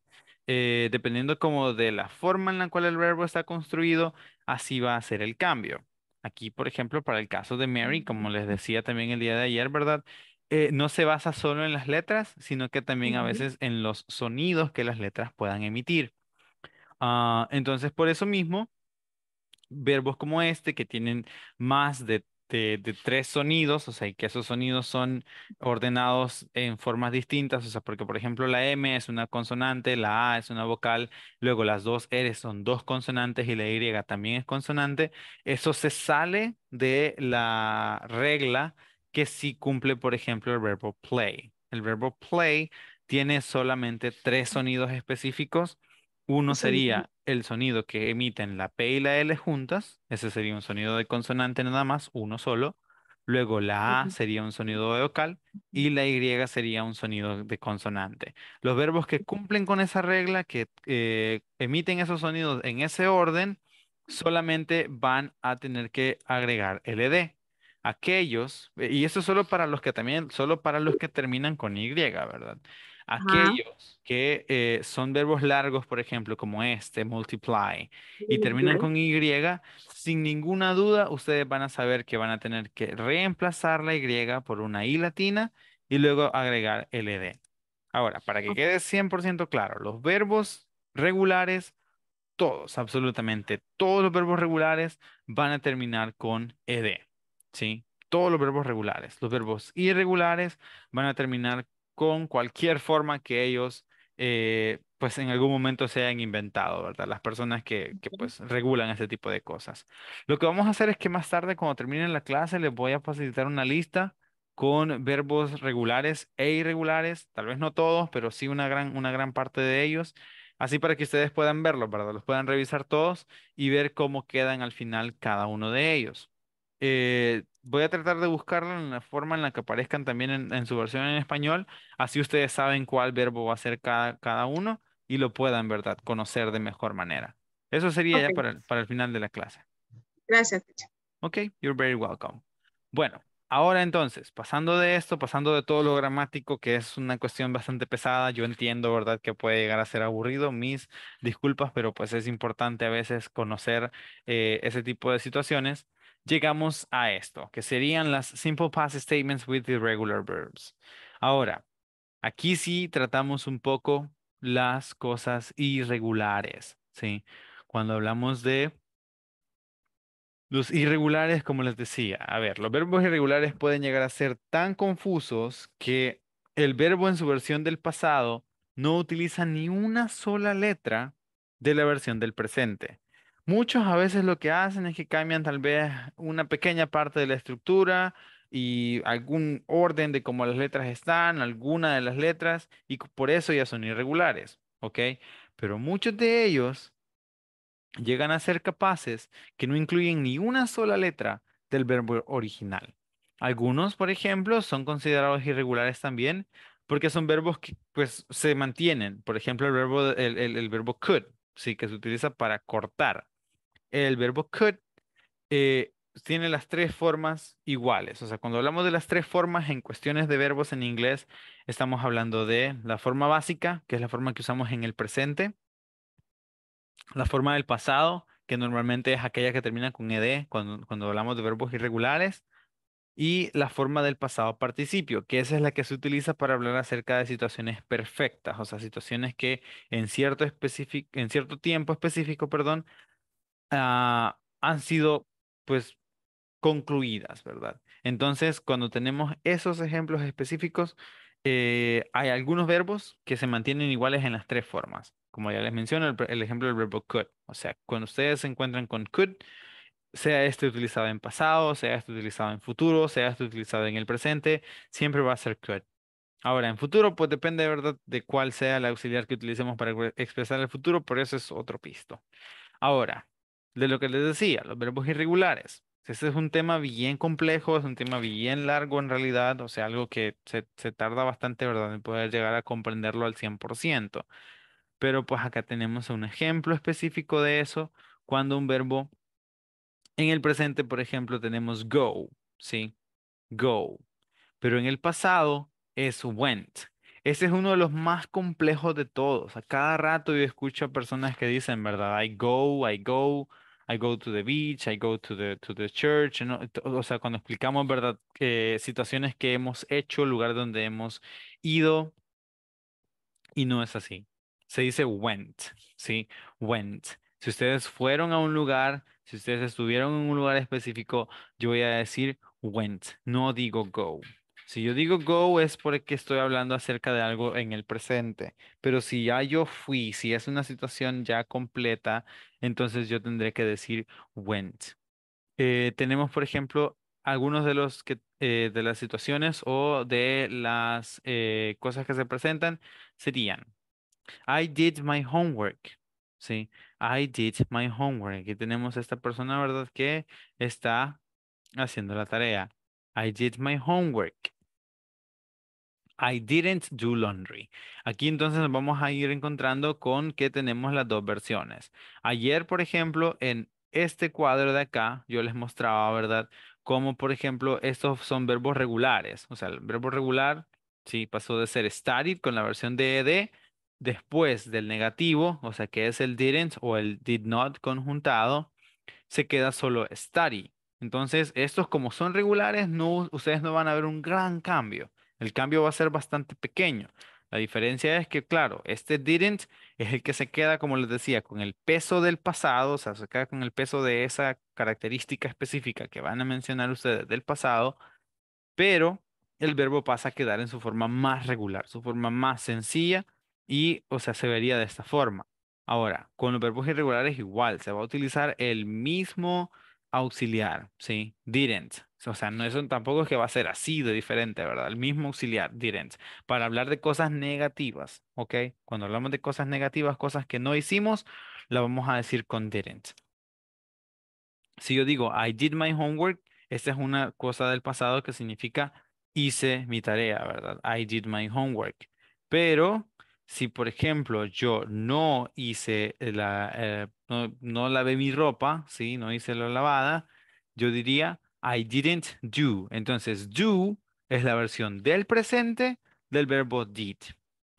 Eh, dependiendo como de la forma en la cual el verbo está construido, así va a ser el cambio. Aquí, por ejemplo, para el caso de Mary, como les decía también el día de ayer, ¿verdad? Eh, no se basa solo en las letras, sino que también a veces en los sonidos que las letras puedan emitir. Ah, entonces, por eso mismo, verbos como este, que tienen más de de, tres sonidos, o sea, y que esos sonidos son ordenados en formas distintas, o sea, porque por ejemplo la M es una consonante, la A es una vocal, luego las dos R son dos consonantes y la Y también es consonante, eso se sale de la regla que sí cumple, por ejemplo, el verbo play. El verbo play tiene solamente tres sonidos específicos uno sería el sonido que emiten la P y la L juntas, ese sería un sonido de consonante nada más, uno solo. Luego la A sería un sonido de vocal y la Y sería un sonido de consonante. Los verbos que cumplen con esa regla, que eh, emiten esos sonidos en ese orden, solamente van a tener que agregar LD. Aquellos, eh, y eso solo para los que también, solo para los que terminan con Y, ¿verdad? aquellos que eh, son verbos largos, por ejemplo, como este, multiply, y terminan con Y, sin ninguna duda ustedes van a saber que van a tener que reemplazar la Y por una I latina y luego agregar ED. E Ahora, para que quede 100% claro, los verbos regulares, todos, absolutamente todos los verbos regulares van a terminar con ED, ¿sí? Todos los verbos regulares. Los verbos irregulares van a terminar con con cualquier forma que ellos eh, pues en algún momento se hayan inventado, ¿verdad? Las personas que, que, pues regulan este tipo de cosas. Lo que vamos a hacer es que más tarde, cuando terminen la clase, les voy a facilitar una lista con verbos regulares e irregulares, tal vez no todos, pero sí una gran, una gran parte de ellos, así para que ustedes puedan verlos, ¿verdad? Los puedan revisar todos y ver cómo quedan al final cada uno de ellos. Eh, voy a tratar de buscarlo en la forma en la que aparezcan también en, su versión en español. Así ustedes saben cuál verbo va a ser cada, uno y lo puedan, ¿verdad?, conocer de mejor manera. Eso sería ya para, el final de la clase. Gracias. Ok, you're very welcome. Bueno, ahora entonces, pasando de esto, pasando de todo lo gramático, que es una cuestión bastante pesada, yo entiendo, ¿verdad?, que puede llegar a ser aburrido, mis disculpas, pero pues es importante a veces conocer eh, ese tipo de situaciones llegamos a esto, que serían las simple past statements with irregular verbs. Ahora, aquí sí tratamos un poco las cosas irregulares, ¿sí? Cuando hablamos de los irregulares, como les decía, a ver, los verbos irregulares pueden llegar a ser tan confusos que el verbo en su versión del pasado no utiliza ni una sola letra de la versión del presente. Muchos a veces lo que hacen es que cambian tal vez una pequeña parte de la estructura y algún orden de cómo las letras están, alguna de las letras, y por eso ya son irregulares, ¿ok? Pero muchos de ellos llegan a ser capaces que no incluyen ni una sola letra del verbo original. Algunos, por ejemplo, son considerados irregulares también porque son verbos que pues, se mantienen. Por ejemplo, el verbo, el, el, could, ¿sí? que se utiliza para cortar el verbo could eh, tiene las tres formas iguales. O sea, cuando hablamos de las tres formas en cuestiones de verbos en inglés, estamos hablando de la forma básica, que es la forma que usamos en el presente, la forma del pasado, que normalmente es aquella que termina con ed cuando, hablamos de verbos irregulares, y la forma del pasado participio, que esa es la que se utiliza para hablar acerca de situaciones perfectas, o sea, situaciones que en cierto, en cierto tiempo específico, perdón, Ah, han sido pues concluidas, ¿verdad? Entonces, cuando tenemos esos ejemplos específicos, eh, hay algunos verbos que se mantienen iguales en las tres formas. Como ya les menciono, el, ejemplo del verbo could. O sea, cuando ustedes se encuentran con could, sea este utilizado en pasado, sea este utilizado en futuro, sea este utilizado en el presente, siempre va a ser could. Ahora, en futuro, pues depende, de ¿verdad?, de cuál sea el auxiliar que utilicemos para expresar el futuro, por eso es otro pisto. Ahora, de lo que les decía, los verbos irregulares. Ese es un tema bien complejo, es un tema bien largo en realidad, o sea, algo que se, se tarda bastante, ¿verdad?, en poder llegar a comprenderlo al 100%. Pero pues acá tenemos un ejemplo específico de eso, cuando un verbo, en el presente, por ejemplo, tenemos go, ¿sí? Go. Pero en el pasado es went. Ese es uno de los más complejos de todos. A cada rato yo escucho a personas que dicen, ¿verdad? I go, I go, I go to the beach, I go to the, to the church, o sea, cuando explicamos, ¿verdad? situaciones que hemos hecho, lugar donde hemos ido, y no es así. Se dice went, ¿sí? Went. Si ustedes fueron a un lugar, si ustedes estuvieron en un lugar específico, yo voy a decir went, no digo go, si yo digo go es porque estoy hablando acerca de algo en el presente, pero si ya yo fui, si es una situación ya completa, entonces yo tendré que decir went. Eh, tenemos, por ejemplo, algunos de los que eh, de las situaciones o de las eh, cosas que se presentan serían I did my homework. Sí, I did my homework. Aquí tenemos a esta persona, ¿verdad? Que está haciendo la tarea. I did my homework. I didn't do laundry. Aquí entonces nos vamos a ir encontrando con que tenemos las dos versiones. Ayer, por ejemplo, en este cuadro de acá, yo les mostraba, ¿verdad? Como, por ejemplo, estos son verbos regulares. O sea, el verbo regular, sí, pasó de ser studied con la versión de ED después del negativo, o sea, que es el didn't o el did not conjuntado, se queda solo study. Entonces, estos como son regulares, no, ustedes no van a ver un gran cambio. El cambio va a ser bastante pequeño. La diferencia es que, claro, este didn't es el que se queda, como les decía, con el peso del pasado, o sea, se queda con el peso de esa característica específica que van a mencionar ustedes del pasado, pero el verbo pasa a quedar en su forma más regular, su forma más sencilla y, o sea, se vería de esta forma. Ahora, con los verbos irregulares igual, se va a utilizar el mismo auxiliar, ¿sí? Didn't, o sea, no eso tampoco es que va a ser así de diferente, ¿verdad? El mismo auxiliar, didn't. Para hablar de cosas negativas, ¿ok? Cuando hablamos de cosas negativas, cosas que no hicimos, la vamos a decir con didn't. Si yo digo, I did my homework, esta es una cosa del pasado que significa hice mi tarea, ¿verdad? I did my homework. Pero si, por ejemplo, yo no hice la, eh, no, no lavé mi ropa, ¿sí? No hice la lavada, yo diría, I didn't do. Entonces, do es la versión del presente del verbo did.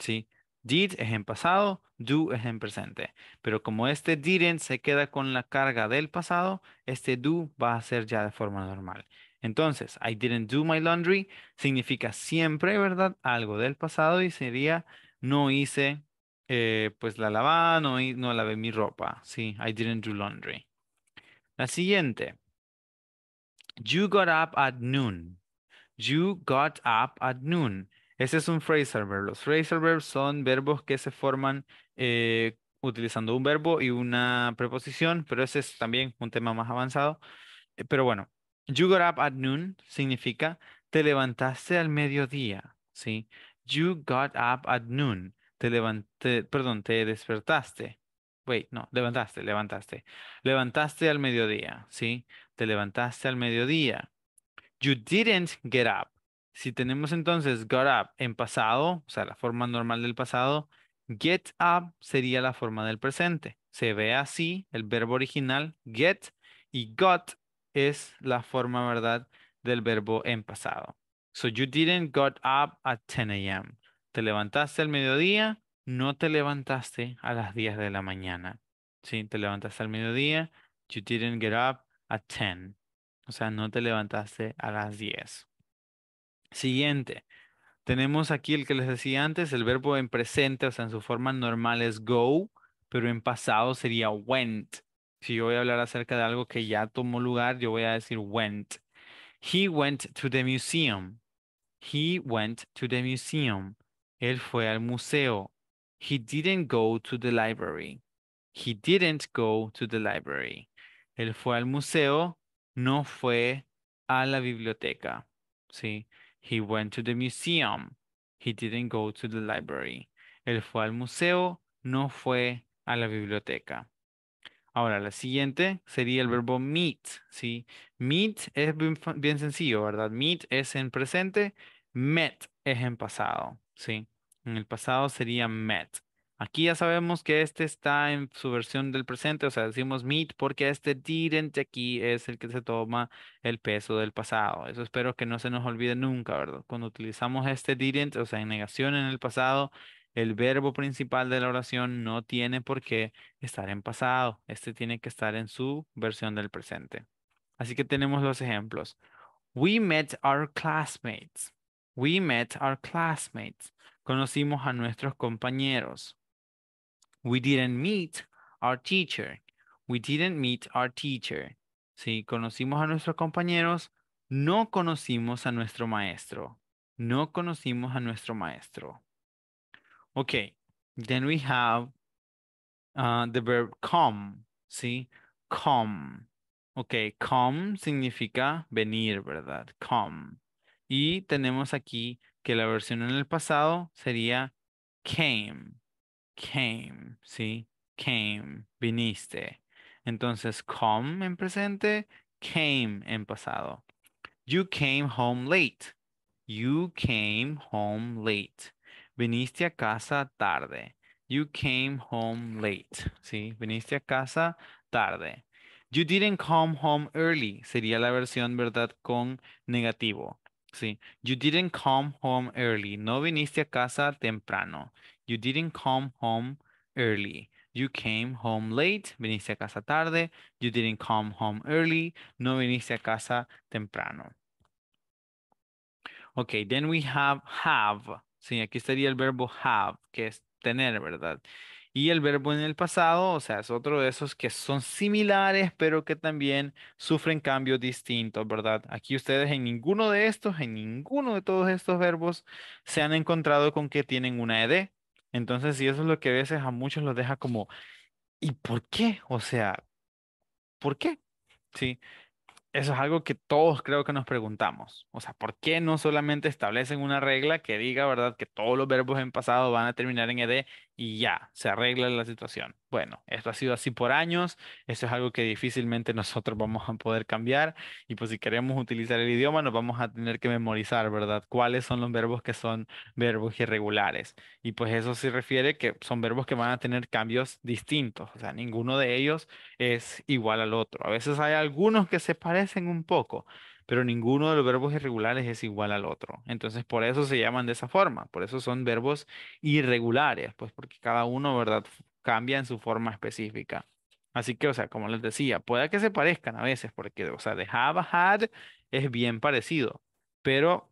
¿sí? Did es en pasado, do es en presente. Pero como este didn't se queda con la carga del pasado, este do va a ser ya de forma normal. Entonces, I didn't do my laundry significa siempre, ¿verdad? Algo del pasado y sería no hice eh, pues la lavada, no, no lavé mi ropa. Sí, I didn't do laundry. La siguiente. You got up at noon. You got up at noon. Ese es un phrasal verb. Los phrasal verbs son verbos que se forman eh, utilizando un verbo y una preposición, pero ese es también un tema más avanzado. Eh, pero bueno, you got up at noon significa te levantaste al mediodía, ¿sí? You got up at noon. Te levanté, perdón, te despertaste. Wait, no, levantaste, levantaste. Levantaste al mediodía, ¿sí? te levantaste al mediodía. You didn't get up. Si tenemos entonces got up en pasado, o sea, la forma normal del pasado, get up sería la forma del presente. Se ve así el verbo original get y got es la forma, ¿verdad?, del verbo en pasado. So you didn't got up at 10 a.m. Te levantaste al mediodía, no te levantaste a las 10 de la mañana. Sí, te levantaste al mediodía, you didn't get up a 10. O sea, no te levantaste a las 10. Siguiente. Tenemos aquí el que les decía antes, el verbo en presente, o sea, en su forma normal es go, pero en pasado sería went. Si yo voy a hablar acerca de algo que ya tomó lugar, yo voy a decir went. He went to the museum. He went to the museum. Él fue al museo. He didn't go to the library. He didn't go to the library. Él fue al museo, no fue a la biblioteca. Sí. He went to the museum. He didn't go to the library. Él fue al museo, no fue a la biblioteca. Ahora, la siguiente sería el verbo meet, ¿sí? Meet es bien, sencillo, ¿verdad? Meet es en presente, met es en pasado, ¿sí? En el pasado sería met. Aquí ya sabemos que este está en su versión del presente, o sea, decimos meet porque este didn't aquí es el que se toma el peso del pasado. Eso espero que no se nos olvide nunca, ¿verdad? Cuando utilizamos este didn't, o sea, en negación en el pasado, el verbo principal de la oración no tiene por qué estar en pasado. Este tiene que estar en su versión del presente. Así que tenemos los ejemplos. We met our classmates. We met our classmates. Conocimos a nuestros compañeros. We didn't meet our teacher. We didn't meet our teacher. ¿Sí? conocimos a nuestros compañeros, no conocimos a nuestro maestro. No conocimos a nuestro maestro. Ok. then we have uh, the verb come, ¿sí? Come. Okay, come significa venir, ¿verdad? Come. Y tenemos aquí que la versión en el pasado sería came, came, ¿sí? Came, viniste. Entonces, come en presente, came en pasado. You came home late. You came home late. Viniste a casa tarde. You came home late. ¿Sí? Viniste a casa tarde. You didn't come home early. Sería la versión, ¿verdad? Con negativo. ¿Sí? You didn't come home early. No viniste a casa temprano. You didn't come home early. You came home late. Viniste a casa tarde. You didn't come home early. No viniste a casa temprano. Okay, then we have have. Sí, aquí estaría el verbo have, que es tener, ¿verdad? Y el verbo en el pasado, o sea, es otro de esos que son similares, pero que también sufren cambios distintos, ¿verdad? Aquí ustedes en ninguno de estos, en ninguno de todos estos verbos, se han encontrado con que tienen una ED. Entonces, si eso es lo que a veces a muchos los deja como, ¿y por qué? O sea, ¿por qué? Sí, eso es algo que todos creo que nos preguntamos. O sea, ¿por qué no solamente establecen una regla que diga, verdad, que todos los verbos en pasado van a terminar en ed y ya, se arregla la situación. Bueno, esto ha sido así por años, Eso es algo que difícilmente nosotros vamos a poder cambiar y pues si queremos utilizar el idioma nos vamos a tener que memorizar, ¿verdad? ¿Cuáles son los verbos que son verbos irregulares? Y pues eso se refiere que son verbos que van a tener cambios distintos, o sea, ninguno de ellos es igual al otro. A veces hay algunos que se parecen un poco, pero ninguno de los verbos irregulares es igual al otro. Entonces, por eso se llaman de esa forma, por eso son verbos irregulares, pues porque cada uno, ¿verdad? Cambia en su forma específica. Así que, o sea, como les decía, Puede que se parezcan a veces, porque, o sea, de have, had es bien parecido, pero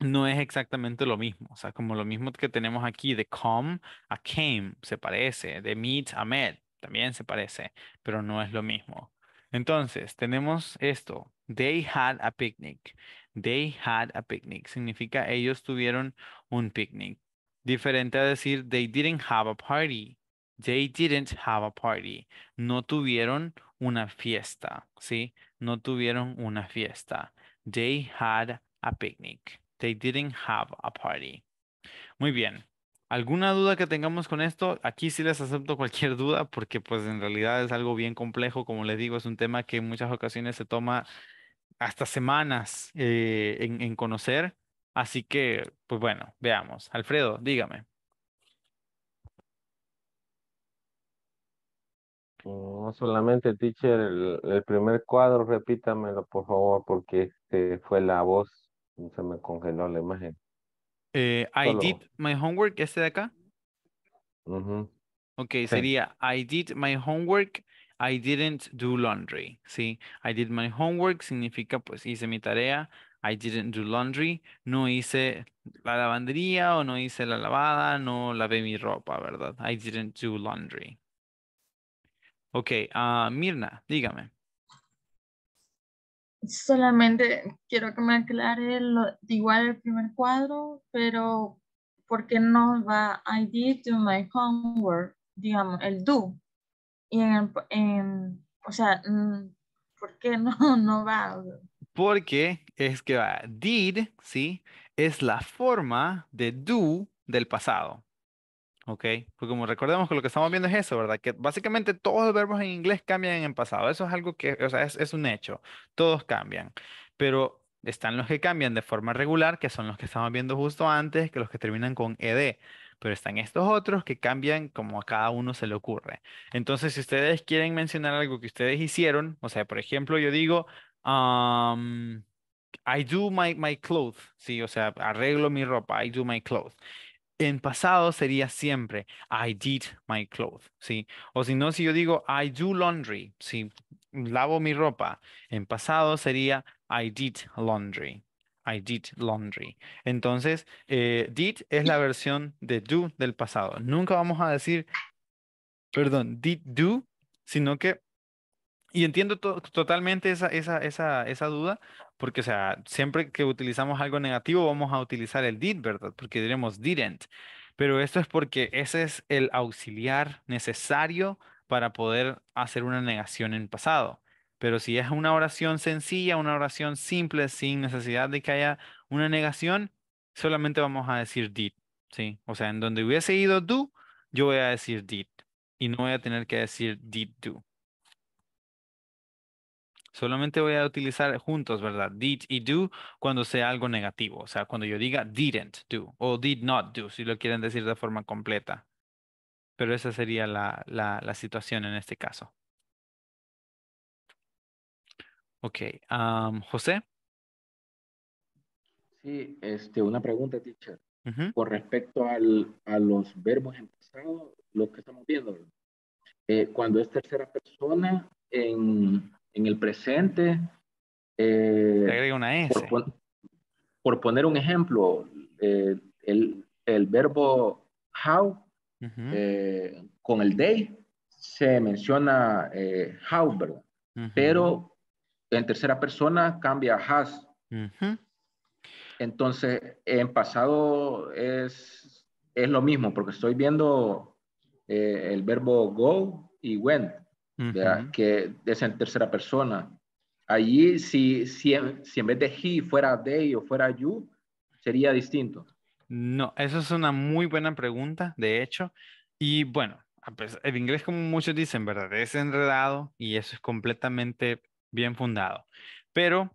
no es exactamente lo mismo. O sea, como lo mismo que tenemos aquí, de come a came, se parece, de meet a met, también se parece, pero no es lo mismo. Entonces, tenemos esto, They had a picnic. They had a picnic. Significa ellos tuvieron un picnic. Diferente a decir they didn't have a party. They didn't have a party. No tuvieron una fiesta, ¿sí? No tuvieron una fiesta. They had a picnic. They didn't have a party. Muy bien. ¿Alguna duda que tengamos con esto? Aquí sí les acepto cualquier duda porque pues en realidad es algo bien complejo. Como les digo, es un tema que en muchas ocasiones se toma hasta semanas eh, en, en conocer. Así que, pues bueno, veamos. Alfredo, dígame. No solamente, teacher, el, primer cuadro, repítamelo, por favor, porque este fue la voz, se me congeló la imagen. Eh, I did my homework, este de acá. Ok, sería I did my homework I didn't do laundry, ¿sí? I did my homework significa pues hice mi tarea. I didn't do laundry, no hice la lavandería o no hice la lavada, no lavé mi ropa, ¿verdad? I didn't do laundry. Ok, ah, Mirna, dígame. Solamente quiero que me aclare lo, igual el primer cuadro, pero ¿por qué no va I did do my homework? Digamos, el do. Y en, en, o sea, mm, ¿por qué no, no va? Porque es que va, did, ¿sí? Es la forma de do del pasado. ¿Ok? Porque como recordemos que lo que estamos viendo es eso, ¿verdad? Que básicamente todos los verbos en inglés cambian en pasado. Eso es algo que, o sea, es, es un hecho. Todos cambian. Pero están los que cambian de forma regular, que son los que estamos viendo justo antes, que los que terminan con ed pero están estos otros que cambian como a cada uno se le ocurre. Entonces, si ustedes quieren mencionar algo que ustedes hicieron, o sea, por ejemplo, yo digo, I do my, clothes, sí, o sea, arreglo mi ropa, I do my clothes. En pasado sería siempre, I did my clothes, sí. O si no, si yo digo, I do laundry, sí, lavo mi ropa. En pasado sería, I did laundry, I did laundry. Entonces, eh, did es la versión de do del pasado. Nunca vamos a decir, perdón, did do, sino que, y entiendo totalmente esa, esa, esa duda, porque, o sea, siempre que utilizamos algo negativo vamos a utilizar el did, ¿verdad? Porque diremos didn't. Pero esto es porque ese es el auxiliar necesario para poder hacer una negación en pasado. Pero si es una oración sencilla, una oración simple, sin necesidad de que haya una negación, solamente vamos a decir did, ¿sí? O sea, en donde hubiese ido do, yo voy a decir did. Y no voy a tener que decir did do. Solamente voy a utilizar juntos, ¿verdad? Did y do cuando sea algo negativo. O sea, cuando yo diga didn't do o did not do, si lo quieren decir de forma completa. Pero esa sería la, la situación en este caso. Ok, José. Sí, este, una pregunta, teacher. Con respecto a los verbos en pasado, lo que estamos viendo, eh, cuando es tercera persona en, el presente, eh, Por, poner un ejemplo, eh, el, verbo how con el day se menciona how, Pero en tercera persona cambia has. Entonces, en pasado es, es lo mismo, porque estoy viendo eh, el verbo go y went, que es en tercera persona. Allí, si, si, en vez de he fuera they o fuera you, sería distinto. No, eso es una muy buena pregunta, de hecho. Y bueno, ah, el pues, inglés, como muchos dicen, ¿verdad? Es enredado y eso es completamente bien fundado. Pero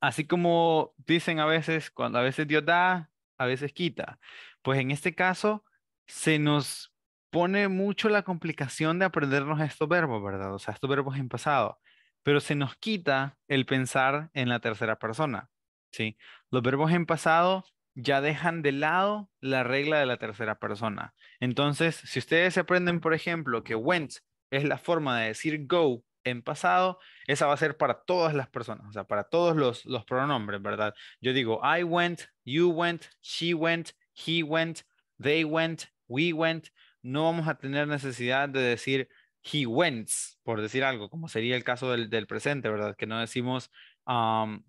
así como dicen a veces, cuando a veces Dios da, a veces quita. Pues en este caso se nos pone mucho la complicación de aprendernos estos verbos, ¿verdad? O sea, estos verbos en pasado, pero se nos quita el pensar en la tercera persona, ¿sí? Los verbos en pasado ya dejan de lado la regla de la tercera persona. Entonces, si ustedes aprenden, por ejemplo, que went es la forma de decir go en pasado, esa va a ser para todas las personas, o sea, para todos los, pronombres, ¿verdad? Yo digo, I went, you went, she went, he went, they went, we went. No vamos a tener necesidad de decir he went, por decir algo, como sería el caso del, presente, ¿verdad? Que no decimos um,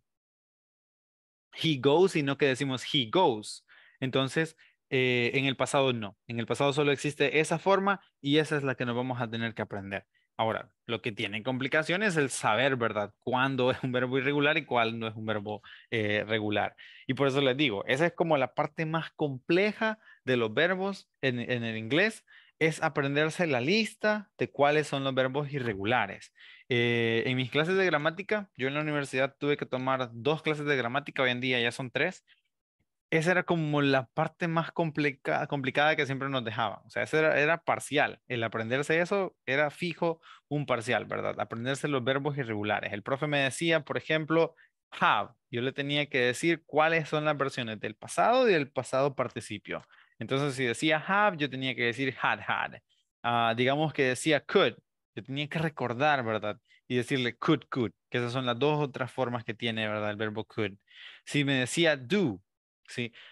he goes, sino que decimos he goes. Entonces, eh, en el pasado no. En el pasado solo existe esa forma y esa es la que nos vamos a tener que aprender. Ahora, lo que tiene complicaciones es el saber, ¿verdad? Cuándo es un verbo irregular y cuál no es un verbo eh, regular. Y por eso les digo, esa es como la parte más compleja de los verbos en, el inglés, es aprenderse la lista de cuáles son los verbos irregulares. Eh, en mis clases de gramática, yo en la universidad tuve que tomar dos clases de gramática, hoy en día ya son tres, esa era como la parte más complicada que siempre nos dejaban. O sea, eso era, parcial. El aprenderse eso era fijo un parcial, ¿verdad? Aprenderse los verbos irregulares. El profe me decía, por ejemplo, have. Yo le tenía que decir cuáles son las versiones del pasado y del pasado participio. Entonces, si decía have, yo tenía que decir had, had. Ah, digamos que decía could, yo tenía que recordar, ¿verdad? Y decirle could, could, que esas son las dos otras formas que tiene, ¿verdad? El verbo could. Si me decía do,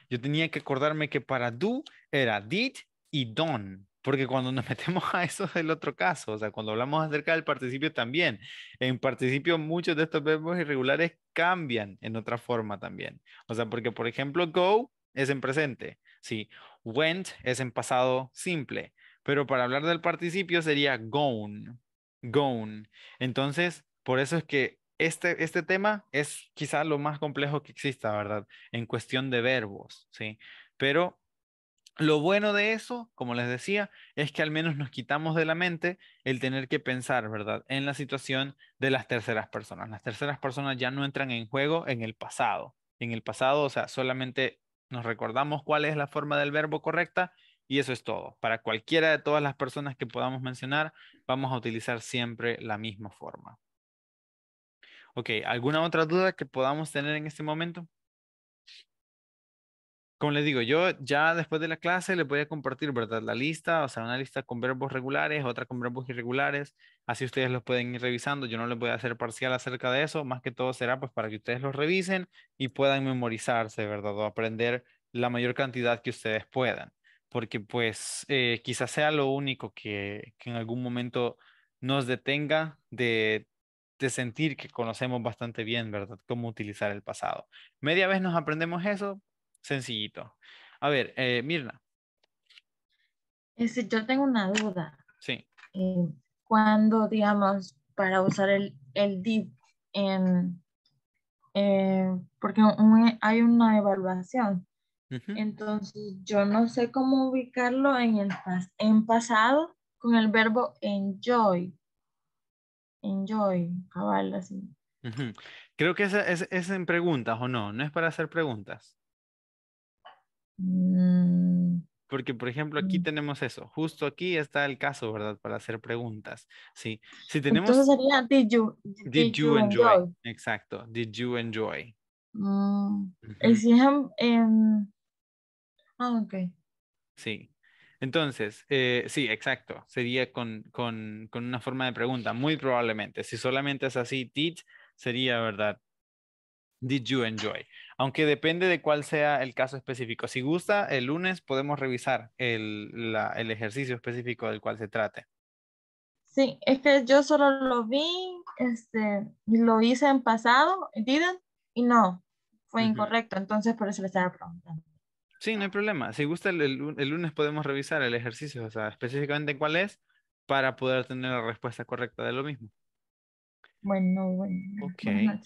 yo tenía que acordarme que para do era did y done, porque cuando nos metemos a eso el otro caso, o sea, cuando hablamos acerca del participio también, en participio muchos de estos verbos irregulares cambian en otra forma también. O sea, porque por ejemplo go es en presente, ¿sí? Went es en pasado simple, pero para hablar del participio sería gone, gone. Entonces, por eso es que este, este, tema es quizá lo más complejo que exista, ¿verdad? En cuestión de verbos, ¿sí? Pero lo bueno de eso, como les decía, es que al menos nos quitamos de la mente el tener que pensar, ¿verdad? En la situación de las terceras personas. Las terceras personas ya no entran en juego en el pasado. En el pasado, o sea, solamente nos recordamos cuál es la forma del verbo correcta y eso es todo. Para cualquiera de todas las personas que podamos mencionar, vamos a utilizar siempre la misma forma. Ok, ¿alguna otra duda que podamos tener en este momento? Como les digo, yo ya después de la clase les voy a compartir, ¿verdad? La lista, o sea, una lista con verbos regulares, otra con verbos irregulares. Así ustedes los pueden ir revisando. Yo no les voy a hacer parcial acerca de eso. Más que todo será pues para que ustedes los revisen y puedan memorizarse, ¿verdad? O aprender la mayor cantidad que ustedes puedan. Porque pues eh, quizás sea lo único que, que en algún momento nos detenga de de sentir que conocemos bastante bien, ¿verdad? Cómo utilizar el pasado. Media vez nos aprendemos eso, sencillito. A ver, eh, Mirna. Si este, yo tengo una duda. Sí. Eh, cuando, digamos, para usar el, el DIP en... Eh, porque hay una evaluación. Entonces, yo no sé cómo ubicarlo en el en pasado con el verbo enjoy enjoy, cabal, así. Creo que es, es, en preguntas o no, no es para hacer preguntas. Mm. Porque, por ejemplo, aquí mm. tenemos eso. Justo aquí está el caso, ¿verdad? Para hacer preguntas. Sí. Si tenemos... Entonces sería, did you, did, you, enjoy? Exacto. Did you enjoy? Mm. Em, ah, ok. Sí. Entonces, eh, sí, exacto. Sería con, una forma de pregunta, muy probablemente. Si solamente es así, did sería, ¿verdad? Did you enjoy? Aunque depende de cuál sea el caso específico. Si gusta, el lunes podemos revisar el, ejercicio específico del cual se trate. Sí, es que yo solo lo vi, este, lo hice en pasado, didn't, y no, fue incorrecto. Entonces, por eso le estaba preguntando. Sí, no hay problema. Si gusta, el, lunes podemos revisar el ejercicio, o sea, específicamente cuál es, para poder tener la respuesta correcta de lo mismo. Bueno, bueno. Ok.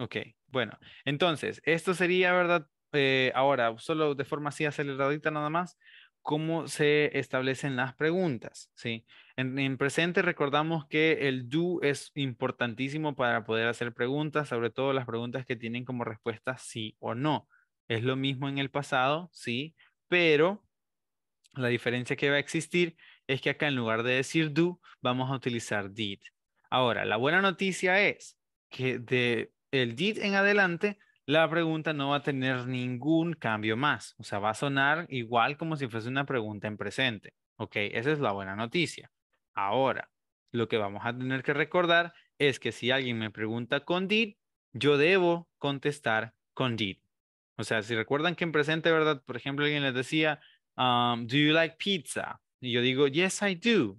Ok, bueno. Entonces, esto sería, ¿verdad? Eh, ahora, solo de forma así aceleradita nada más, cómo se establecen las preguntas, ¿sí? en, presente recordamos que el do es importantísimo para poder hacer preguntas, sobre todo las preguntas que tienen como respuesta sí o no, es lo mismo en el pasado, sí, pero la diferencia que va a existir es que acá en lugar de decir do, vamos a utilizar did. Ahora, la buena noticia es que de el did en adelante, la pregunta no va a tener ningún cambio más. O sea, va a sonar igual como si fuese una pregunta en presente. Ok, esa es la buena noticia. Ahora, lo que vamos a tener que recordar es que si alguien me pregunta con did, yo debo contestar con did. O sea, si recuerdan que en presente, ¿verdad? Por ejemplo, alguien les decía, um, ¿Do you like pizza? Y yo digo, Yes, I do.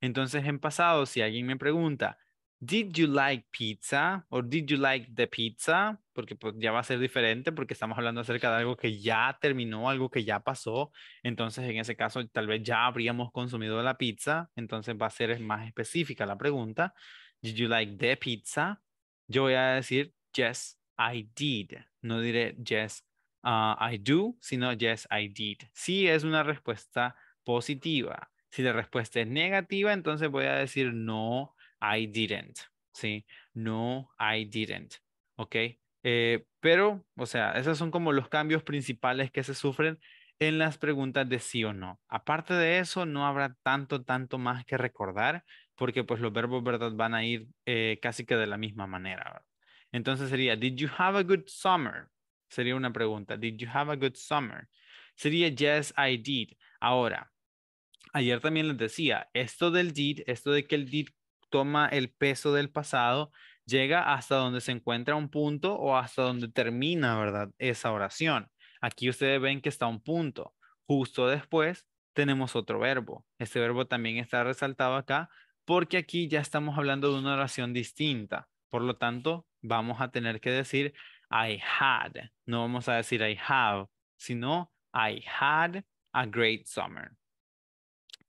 Entonces, en pasado, si alguien me pregunta, ¿Did you like pizza? ¿O did you like the pizza? Porque pues, ya va a ser diferente porque estamos hablando acerca de algo que ya terminó, algo que ya pasó. Entonces, en ese caso, tal vez ya habríamos consumido la pizza. Entonces, va a ser más específica la pregunta. ¿Did you like the pizza? Yo voy a decir, Yes, I did. No diré yes, uh, I do, sino yes, I did. Si es una respuesta positiva. Si la respuesta es negativa, entonces voy a decir no, I didn't. ¿Sí? No, I didn't. ¿Ok? Eh, pero, o sea, esos son como los cambios principales que se sufren en las preguntas de sí o no. Aparte de eso, no habrá tanto, tanto más que recordar, porque pues los verbos, ¿verdad? Van a ir eh, casi que de la misma manera. Entonces sería, did you have a good summer? Sería una pregunta, did you have a good summer? Sería, yes, I did. Ahora, ayer también les decía, esto del did, esto de que el did toma el peso del pasado, llega hasta donde se encuentra un punto o hasta donde termina, ¿verdad? Esa oración. Aquí ustedes ven que está un punto. Justo después tenemos otro verbo. Este verbo también está resaltado acá porque aquí ya estamos hablando de una oración distinta. Por lo tanto, vamos a tener que decir I had. No vamos a decir I have, sino I had a great summer.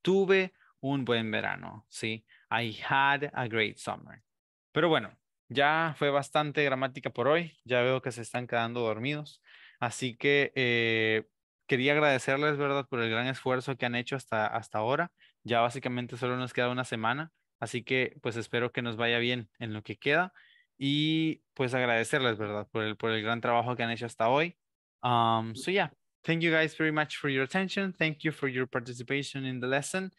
Tuve un buen verano, ¿sí? I had a great summer. Pero bueno, ya fue bastante gramática por hoy. Ya veo que se están quedando dormidos. Así que eh, quería agradecerles, ¿verdad?, por el gran esfuerzo que han hecho hasta, hasta ahora. Ya básicamente solo nos queda una semana. Así que pues espero que nos vaya bien en lo que queda y pues agradecerles, ¿verdad? Por el, por el gran trabajo que han hecho hasta hoy. Um, so yeah, thank you guys very much for your attention. Thank you for your participation in the lesson.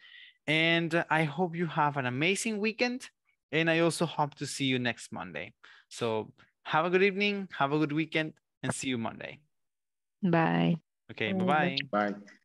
And I hope you have an amazing weekend. And I also hope to see you next Monday. So have a good evening, have a good weekend, and see you Monday. Bye. Okay, bye-bye. Bye. -bye. bye bye